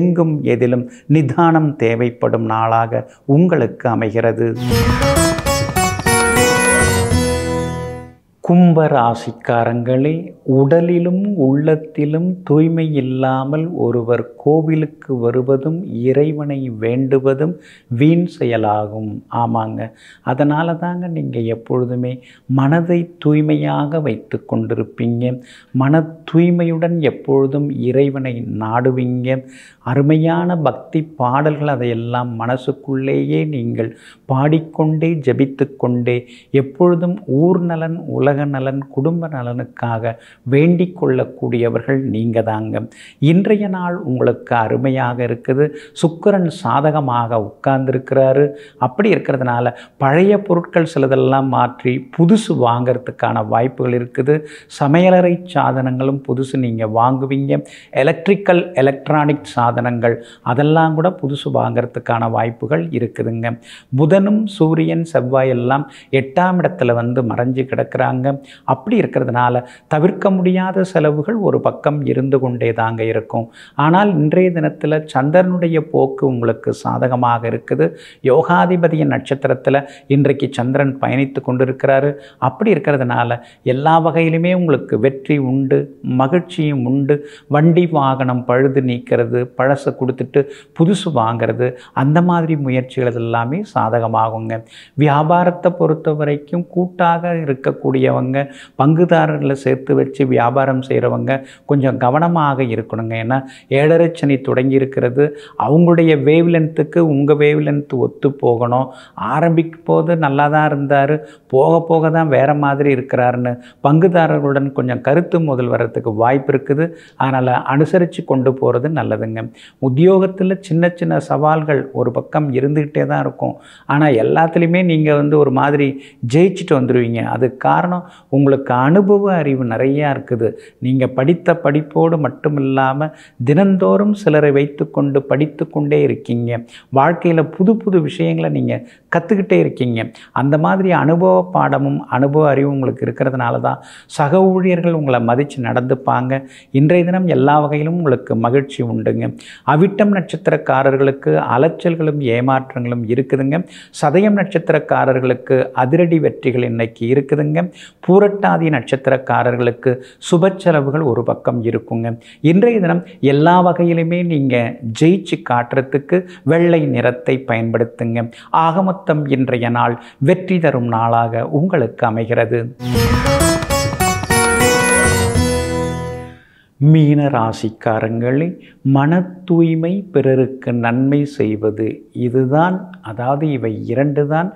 Speaker 1: எங்கும் எதிலும் நிதானம் தேவைப்படும் நாளாக உங்களுக்கு அமைகிறது கும்ப ராசிக்காரங்களே உடலிலும் உள்ளத்திலும் தூய்மை இல்லாமல் ஒருவர் கோவிலுக்கு வருவதும் இறைவனை வேண்டுவதும் வீண் செயலாகும் ஆமாங்க அதனால தாங்க நீங்கள் எப்பொழுதுமே மனதை தூய்மையாக வைத்து கொண்டிருப்பீங்க மன தூய்மையுடன் எப்பொழுதும் இறைவனை நாடுவீங்க அருமையான பக்தி பாடல்கள் அதையெல்லாம் மனசுக்குள்ளேயே நீங்கள் பாடிக்கொண்டே ஜபித்து கொண்டே எப்பொழுதும் ஊர் நலன் உலக நலன் குடும்ப நலனுக்காக வேண்டிக் கொள்ளக்கூடியவர்கள் நீங்கள் தாங்க இன்றைய நாள் உங்களுக்கு அருமையாக இருக்குது சுக்கரன் சாதகமாக உட்கார்ந்துருக்கிறாரு அப்படி இருக்கிறதுனால பழைய பொருட்கள் சிலதெல்லாம் மாற்றி புதுசு வாங்கிறதுக்கான வாய்ப்புகள் இருக்குது சமையலறை சாதனங்களும் புதுசு நீங்கள் வாங்குவீங்க எலக்ட்ரிக்கல் எலக்ட்ரானிக் சாதனம் சாதனங்கள் அதெல்லாம் கூட புதுசு வாங்கிறதுக்கான வாய்ப்புகள் இருக்குதுங்க புதனும் சூரியன் செவ்வாய் எல்லாம் எட்டாம் இடத்துல வந்து மறைஞ்சு கிடக்கிறாங்க அப்படி இருக்கிறதுனால தவிர்க்க முடியாத செலவுகள் ஒரு பக்கம் இருந்து கொண்டே தாங்க இருக்கும் ஆனால் இன்றைய தினத்தில் சந்திரனுடைய போக்கு உங்களுக்கு சாதகமாக இருக்குது யோகாதிபதியின் நட்சத்திரத்தில் இன்றைக்கு சந்திரன் பயணித்து கொண்டிருக்கிறாரு அப்படி இருக்கிறதுனால எல்லா வகையிலுமே உங்களுக்கு வெற்றி உண்டு மகிழ்ச்சியும் உண்டு வண்டி வாகனம் பழுது நீக்கிறது பழசை கொடுத்துட்டு புதுசு வாங்கிறது அந்த மாதிரி முயற்சிகள் எல்லாமே சாதகமாகுங்க வியாபாரத்தை பொறுத்த வரைக்கும் கூட்டாக இருக்கக்கூடியவங்க பங்குதாரர்களை சேர்த்து வச்சு வியாபாரம் செய்கிறவங்க கொஞ்சம் கவனமாக இருக்கணுங்க ஏன்னா ஏழரை சனி தொடங்கி இருக்கிறது அவங்களுடைய வேவ் லென்த்துக்கு உங்கள் வேவ் லென்த் ஒத்து போகணும் ஆரம்பிக்கும் போது நல்லா தான் இருந்தார் போக போக தான் வேறு மாதிரி இருக்கிறாருன்னு பங்குதாரர்களுடன் கொஞ்சம் கருத்து முதல் வர்றதுக்கு வாய்ப்பு இருக்குது அதனால் அனுசரித்து கொண்டு போகிறது நல்லதுங்க உத்தியோகத்தில் சின்ன சின்ன சவால்கள் ஒரு பக்கம் இருந்துக்கிட்டே தான் இருக்கும் ஆனால் எல்லாத்துலேயுமே நீங்கள் வந்து ஒரு மாதிரி ஜெயிச்சுட்டு வந்துடுவீங்க அதுக்கு காரணம் உங்களுக்கு அனுபவ அறிவு நிறையா இருக்குது நீங்கள் படித்த படிப்போடு மட்டும் இல்லாமல் தினந்தோறும் சிலரை வைத்து கொண்டு படித்து கொண்டே இருக்கீங்க வாழ்க்கையில் புது புது விஷயங்களை நீங்கள் கற்றுக்கிட்டே இருக்கீங்க அந்த மாதிரி அனுபவ பாடமும் அனுபவ அறிவும் உங்களுக்கு இருக்கிறதுனால தான் சக ஊழியர்கள் உங்களை மதித்து நடந்துப்பாங்க இன்றைய தினம் எல்லா வகையிலும் உங்களுக்கு மகிழ்ச்சி உண்டுங்க அவிட்டம் நட்சத்திரக்காரர்களுக்கு அலைச்சல்களும் ஏமாற்றங்களும் இருக்குதுங்க சதயம் நட்சத்திரக்காரர்களுக்கு அதிரடி வெற்றிகள் இன்னைக்கு இருக்குதுங்க பூரட்டாதி நட்சத்திரக்காரர்களுக்கு சுப செலவுகள் ஒரு பக்கம் இருக்குங்க இன்றைய தினம் எல்லா வகையிலுமே நீங்கள் ஜெயிச்சு காட்டுறதுக்கு வெள்ளை நிறத்தை பயன்படுத்துங்க ஆகமொத்தம் இன்றைய நாள் வெற்றி தரும் நாளாக உங்களுக்கு அமைகிறது மீன ராசிக்காரங்களே மன தூய்மை பிறருக்கு நன்மை செய்வது இதுதான் அதாவது இவை இரண்டு தான்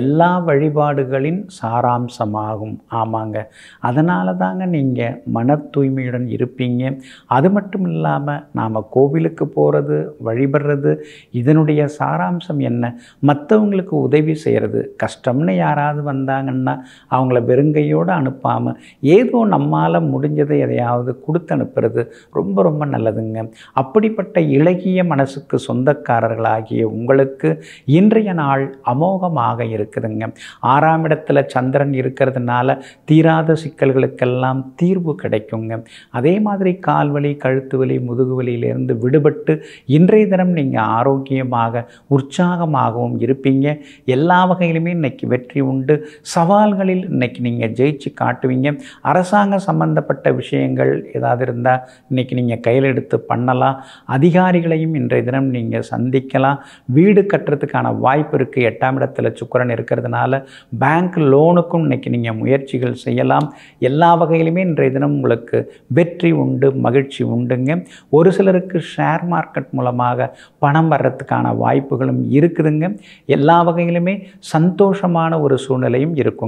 Speaker 1: எல்லா வழிபாடுகளின் சாராம்சமாகும் ஆமாங்க அதனால தாங்க நீங்கள் மன தூய்மையுடன் இருப்பீங்க அது மட்டும் இல்லாமல் நாம் கோவிலுக்கு போகிறது வழிபடுறது இதனுடைய சாராம்சம் என்ன மற்றவங்களுக்கு உதவி செய்கிறது கஷ்டம்னு யாராவது வந்தாங்கன்னா அவங்கள வெறுங்கையோடு அனுப்பாமல் ஏதோ நம்மால் முடிஞ்சதை எதையாவது கொடுத்து அனுப்புறது ரொம்ப ரொம்ப நல்லதுங்க அப்படிப்பட்ட இலகிய மனசுக்கு சொந்தக்காரர்களாகிய உங்களுக்கு இன்றைய நாள் அமோகமாக இருக்குதுங்க ஆறாம் இடத்துல சந்திரன் இருக்கிறதுனால தீராத சிக்கல்களுக்கெல்லாம் தீர்வு கிடைக்குங்க அதே மாதிரி வலி கழுத்து வலி முதுகு வலியிலிருந்து விடுபட்டு இன்றைய தினம் நீங்கள் ஆரோக்கியமாக உற்சாகமாகவும் இருப்பீங்க எல்லா வகையிலுமே இன்றைக்கி வெற்றி உண்டு சவால்களில் இன்றைக்கி நீங்கள் ஜெயிச்சு காட்டுவீங்க அரசாங்க சம்பந்தப்பட்ட விஷயங்கள் ஏதாவது இருந்தால் இன்றைக்கி நீங்கள் கையில் எடுத்து பண்ணலாம் பார்க்கலாம் அதிகாரிகளையும் இன்றைய தினம் நீங்கள் சந்திக்கலாம் வீடு கட்டுறதுக்கான வாய்ப்பு இருக்குது எட்டாம் இடத்துல சுக்கரன் இருக்கிறதுனால பேங்க் லோனுக்கும் இன்றைக்கி நீங்கள் முயற்சிகள் செய்யலாம் எல்லா வகையிலுமே இன்றைய தினம் உங்களுக்கு வெற்றி உண்டு மகிழ்ச்சி உண்டுங்க ஒரு சிலருக்கு ஷேர் மார்க்கெட் மூலமாக பணம் வர்றதுக்கான வாய்ப்புகளும் இருக்குதுங்க எல்லா வகையிலுமே சந்தோஷமான ஒரு சூழ்நிலையும் இருக்குங்க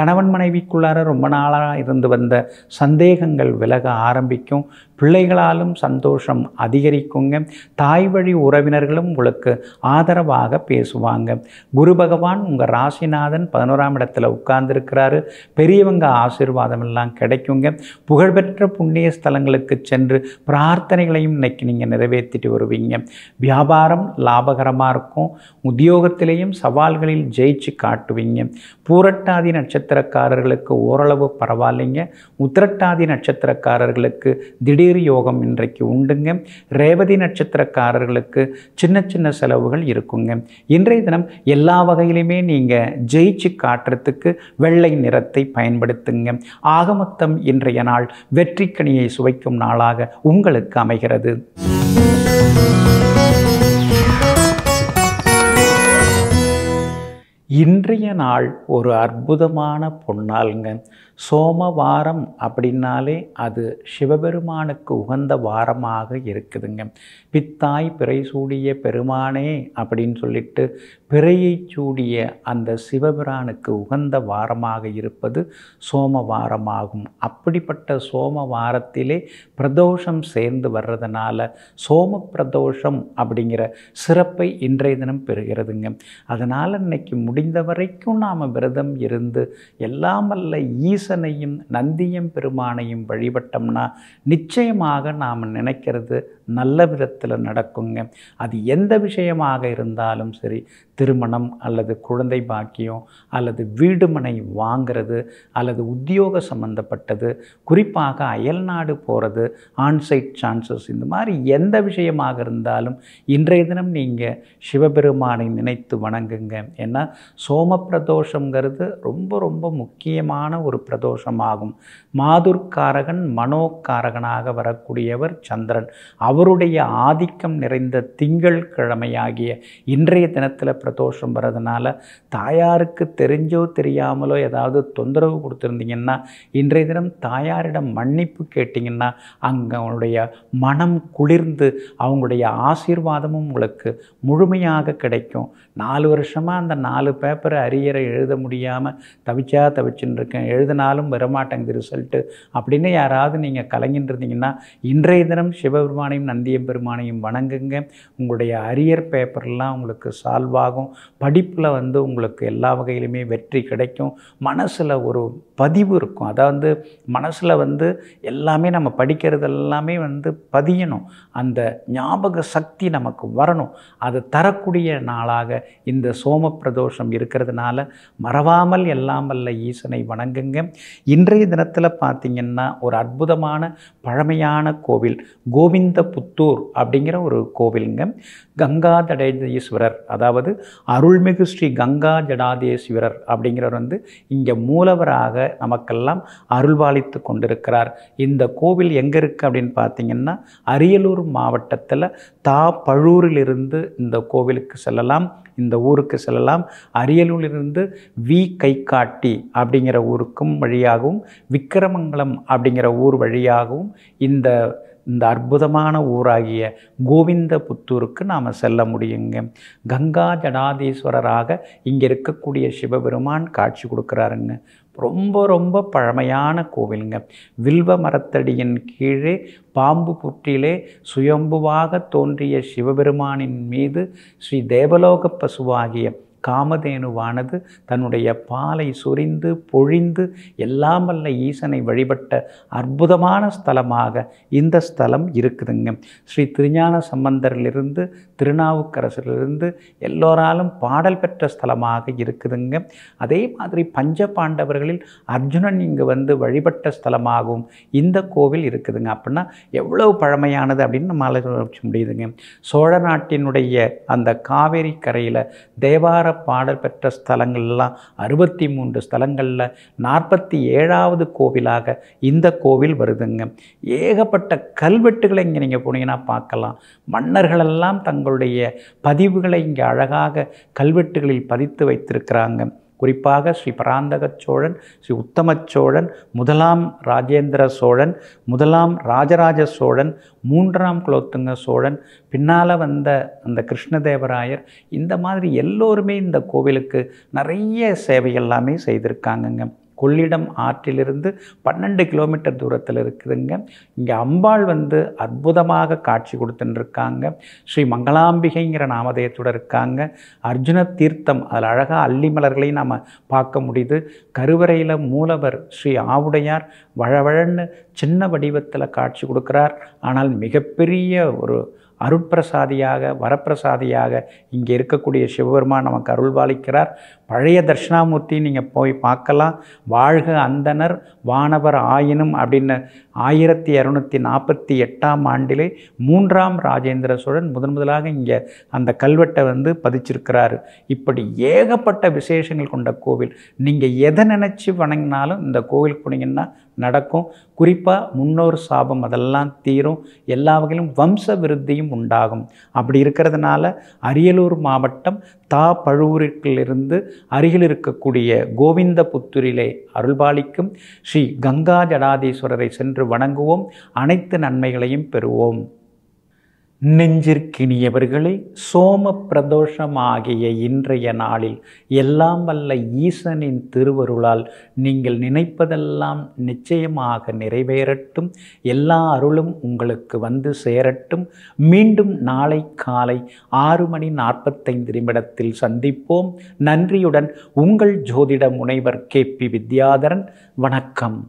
Speaker 1: கணவன் மனைவிக்குள்ளார ரொம்ப நாளாக இருந்து வந்த சந்தேகங்கள் விலக ஆரம்பிக்கும் பிள்ளைகளாலும் சந்தோஷம் அதிகரிக்குங்க தாய் வழி உறவினர்களும் உங்களுக்கு ஆதரவாக பேசுவாங்க குரு பகவான் உங்கள் ராசிநாதன் பதினோராம் இடத்துல உட்கார்ந்துருக்கிறாரு பெரியவங்க ஆசீர்வாதம் எல்லாம் கிடைக்குங்க புகழ்பெற்ற புண்ணிய ஸ்தலங்களுக்கு சென்று பிரார்த்தனைகளையும் இன்னைக்கு நீங்கள் நிறைவேற்றிட்டு வருவீங்க வியாபாரம் லாபகரமாக இருக்கும் உத்தியோகத்திலேயும் சவால்களில் ஜெயிச்சு காட்டுவீங்க பூரட்டாதி நட்சத்திரக்காரர்களுக்கு ஓரளவு பரவாயில்லைங்க உத்திரட்டாதி நட்சத்திரக்காரர்களுக்கு திடீர் குபேர் யோகம் இன்றைக்கு உண்டுங்க ரேவதி நட்சத்திரக்காரர்களுக்கு சின்ன சின்ன செலவுகள் இருக்குங்க இன்றைய தினம் எல்லா வகையிலுமே நீங்கள் ஜெயிச்சு காட்டுறதுக்கு வெள்ளை நிறத்தை பயன்படுத்துங்க ஆகமொத்தம் இன்றைய நாள் வெற்றிக்கனியை சுவைக்கும் நாளாக உங்களுக்கு அமைகிறது இன்றைய நாள் ஒரு அற்புதமான பொன்னாளுங்க சோமவாரம் அப்படின்னாலே அது சிவபெருமானுக்கு உகந்த வாரமாக இருக்குதுங்க பித்தாய் பிறை சூடிய பெருமானே அப்படின்னு சொல்லிட்டு பிறையை சூடிய அந்த சிவபிரானுக்கு உகந்த வாரமாக இருப்பது சோமவாரமாகும் அப்படிப்பட்ட சோம வாரத்திலே பிரதோஷம் சேர்ந்து வர்றதுனால சோம பிரதோஷம் அப்படிங்கிற சிறப்பை இன்றைய தினம் பெறுகிறதுங்க அதனால் இன்னைக்கு முடிந்த வரைக்கும் நாம் விரதம் இருந்து எல்லாம் ஈச கணேசனையும் நந்தியம் பெருமானையும் வழிபட்டோம்னா நிச்சயமாக நாம் நினைக்கிறது நல்ல விதத்தில் நடக்குங்க அது எந்த விஷயமாக இருந்தாலும் சரி திருமணம் அல்லது குழந்தை பாக்கியம் அல்லது வீடுமனை வாங்கிறது அல்லது உத்தியோக சம்பந்தப்பட்டது குறிப்பாக அயல்நாடு போகிறது ஆன்சைட் சான்சஸ் இந்த மாதிரி எந்த விஷயமாக இருந்தாலும் இன்றைய தினம் நீங்கள் சிவபெருமானை நினைத்து வணங்குங்க ஏன்னா சோம பிரதோஷங்கிறது ரொம்ப ரொம்ப முக்கியமான ஒரு பிரதோஷம் தோஷமாகும் மாதுர்காரகன் மனோக்காரகனாக வரக்கூடியவர் சந்திரன் அவருடைய ஆதிக்கம் நிறைந்த திங்கள் கிழமையாகிய இன்றைய தினத்தில் பிரதோஷம் வர்றதுனால தாயாருக்கு தெரிஞ்சோ தெரியாமலோ ஏதாவது தொந்தரவு கொடுத்துருந்தீங்கன்னா இன்றைய தினம் தாயாரிடம் மன்னிப்பு கேட்டிங்கன்னா அங்கே அவனுடைய மனம் குளிர்ந்து அவங்களுடைய ஆசீர்வாதமும் உங்களுக்கு முழுமையாக கிடைக்கும் நாலு வருஷமாக அந்த நாலு பேப்பரை அரியரை எழுத முடியாமல் தவிச்சா தவிச்சுன்னு இருக்கேன் எழுதினா நாளும் வரமாட்டேங்குது ரிசல்ட்டு அப்படின்னு யாராவது நீங்கள் கலங்கின்றிருந்தீங்கன்னா இன்றைய தினம் சிவபெருமானையும் நந்தியம் பெருமானையும் வணங்குங்க உங்களுடைய அரியர் பேப்பர்லாம் உங்களுக்கு சால்வ் ஆகும் படிப்பில் வந்து உங்களுக்கு எல்லா வகையிலுமே வெற்றி கிடைக்கும் மனசில் ஒரு பதிவு இருக்கும் அதாவது மனசில் வந்து எல்லாமே நம்ம படிக்கிறது எல்லாமே வந்து பதியணும் அந்த ஞாபக சக்தி நமக்கு வரணும் அது தரக்கூடிய நாளாக இந்த சோம பிரதோஷம் இருக்கிறதுனால மறவாமல் எல்லாம் வல்ல ஈசனை வணங்குங்க இன்றைய தினத்தில் பார்த்திங்கன்னா ஒரு அற்புதமான பழமையான கோவில் கோவிந்த புத்தூர் அப்படிங்கிற ஒரு கோவிலுங்க கங்கா ஜடேதீஸ்வரர் அதாவது அருள்மிகு ஸ்ரீ கங்கா ஜடாதேஸ்வரர் அப்படிங்கிறவர் வந்து இங்கே மூலவராக நமக்கெல்லாம் அருள்பாலித்து கொண்டிருக்கிறார் இந்த கோவில் எங்கே இருக்குது அப்படின்னு பார்த்தீங்கன்னா அரியலூர் மாவட்டத்தில் தா பழூரிலிருந்து இந்த கோவிலுக்கு செல்லலாம் இந்த ஊருக்கு செல்லலாம் அரியலூரிலிருந்து வி கைகாட்டி அப்படிங்கிற ஊருக்கும் வழியாகவும் விக்கிரமங்கலம் அப்படிங்கிற ஊர் வழியாகவும் இந்த இந்த அற்புதமான ஊராகிய கோவிந்த புத்தூருக்கு நாம் செல்ல முடியுங்க கங்கா ஜடாதீஸ்வரராக இங்கே இருக்கக்கூடிய சிவபெருமான் காட்சி கொடுக்குறாருங்க ரொம்ப ரொம்ப பழமையான கோவிலுங்க வில்வ மரத்தடியின் கீழே பாம்பு புற்றிலே சுயம்புவாக தோன்றிய சிவபெருமானின் மீது ஸ்ரீ தேவலோக பசுவாகிய காமதேனுவானது தன்னுடைய பாலை சொரிந்து பொழிந்து எல்லாம் வல்ல ஈசனை வழிபட்ட அற்புதமான ஸ்தலமாக இந்த ஸ்தலம் இருக்குதுங்க ஸ்ரீ திருஞான சம்பந்தரிலிருந்து திருநாவுக்கரசிலிருந்து எல்லோராலும் பாடல் பெற்ற ஸ்தலமாக இருக்குதுங்க அதே மாதிரி பஞ்ச பாண்டவர்களில் அர்ஜுனன் இங்கே வந்து வழிபட்ட ஸ்தலமாகவும் இந்த கோவில் இருக்குதுங்க அப்படின்னா எவ்வளவு பழமையானது அப்படின்னு நம்ம ஆலோசிக்க முடியுதுங்க சோழ நாட்டினுடைய அந்த காவேரி கரையில் தேவார பாடல் பெற்ற ஸ்தலங்கள்லாம் அறுபத்தி மூன்று ஸ்தலங்களில் நாற்பத்தி ஏழாவது கோவிலாக இந்த கோவில் வருதுங்க ஏகப்பட்ட கல்வெட்டுகளை இங்கே நீங்கள் போனீங்கன்னா பார்க்கலாம் மன்னர்களெல்லாம் தங்கள் அவருடைய பதிவுகளை இங்கே அழகாக கல்வெட்டுகளில் பதித்து வைத்திருக்கிறாங்க குறிப்பாக ஸ்ரீ பராந்தக சோழன் ஸ்ரீ உத்தம சோழன் முதலாம் ராஜேந்திர சோழன் முதலாம் ராஜராஜ சோழன் மூன்றாம் குலோத்துங்க சோழன் பின்னால் வந்த அந்த கிருஷ்ணதேவராயர் இந்த மாதிரி எல்லோருமே இந்த கோவிலுக்கு நிறைய சேவை எல்லாமே செய்திருக்காங்கங்க கொள்ளிடம் ஆற்றிலிருந்து பன்னெண்டு கிலோமீட்டர் தூரத்தில் இருக்குதுங்க இங்கே அம்பாள் வந்து அற்புதமாக காட்சி கொடுத்துட்டுருக்காங்க ஸ்ரீ மங்களாம்பிகைங்கிற நாமதேயத்தோடு இருக்காங்க அர்ஜுன தீர்த்தம் அதில் அழகாக அள்ளி மலர்களையும் நாம் பார்க்க முடியுது கருவறையில் மூலவர் ஸ்ரீ ஆவுடையார் வழவழன்னு சின்ன வடிவத்தில் காட்சி கொடுக்குறார் ஆனால் மிகப்பெரிய ஒரு அருட்பிரசாதியாக வரப்பிரசாதியாக இங்கே இருக்கக்கூடிய சிவபெருமான் நமக்கு பாலிக்கிறார் பழைய தர்ஷனாமூர்த்தி நீங்கள் போய் பார்க்கலாம் வாழ்க அந்தனர் வானவர் ஆயினும் அப்படின்னு ஆயிரத்தி இரநூத்தி நாற்பத்தி எட்டாம் ஆண்டிலே மூன்றாம் ராஜேந்திர சோழன் முதன் முதலாக இங்கே அந்த கல்வெட்டை வந்து பதிச்சிருக்கிறாரு இப்படி ஏகப்பட்ட விசேஷங்கள் கொண்ட கோவில் நீங்கள் எதை நினச்சி வணங்கினாலும் இந்த கோவில் போனீங்கன்னா நடக்கும் குறிப்பாக முன்னோர் சாபம் அதெல்லாம் தீரும் எல்லா வகையிலும் வம்ச விருத்தியும் உண்டாகும் அப்படி இருக்கிறதுனால அரியலூர் மாவட்டம் தா பழுவூரிலிருந்து அருகில் இருக்கக்கூடிய கோவிந்த புத்தூரிலே அருள்பாலிக்கும் ஸ்ரீ கங்கா ஜடாதீஸ்வரரை சென்று வணங்குவோம் அனைத்து நன்மைகளையும் பெறுவோம் நெஞ்சிற்கினியவர்களே சோம பிரதோஷமாகிய இன்றைய நாளில் எல்லாம் வல்ல ஈசனின் திருவருளால் நீங்கள் நினைப்பதெல்லாம் நிச்சயமாக நிறைவேறட்டும் எல்லா அருளும் உங்களுக்கு வந்து சேரட்டும் மீண்டும் நாளை காலை ஆறு மணி நாற்பத்தைந்து நிமிடத்தில் சந்திப்போம் நன்றியுடன் உங்கள் ஜோதிட முனைவர் கே பி வித்யாதரன் வணக்கம்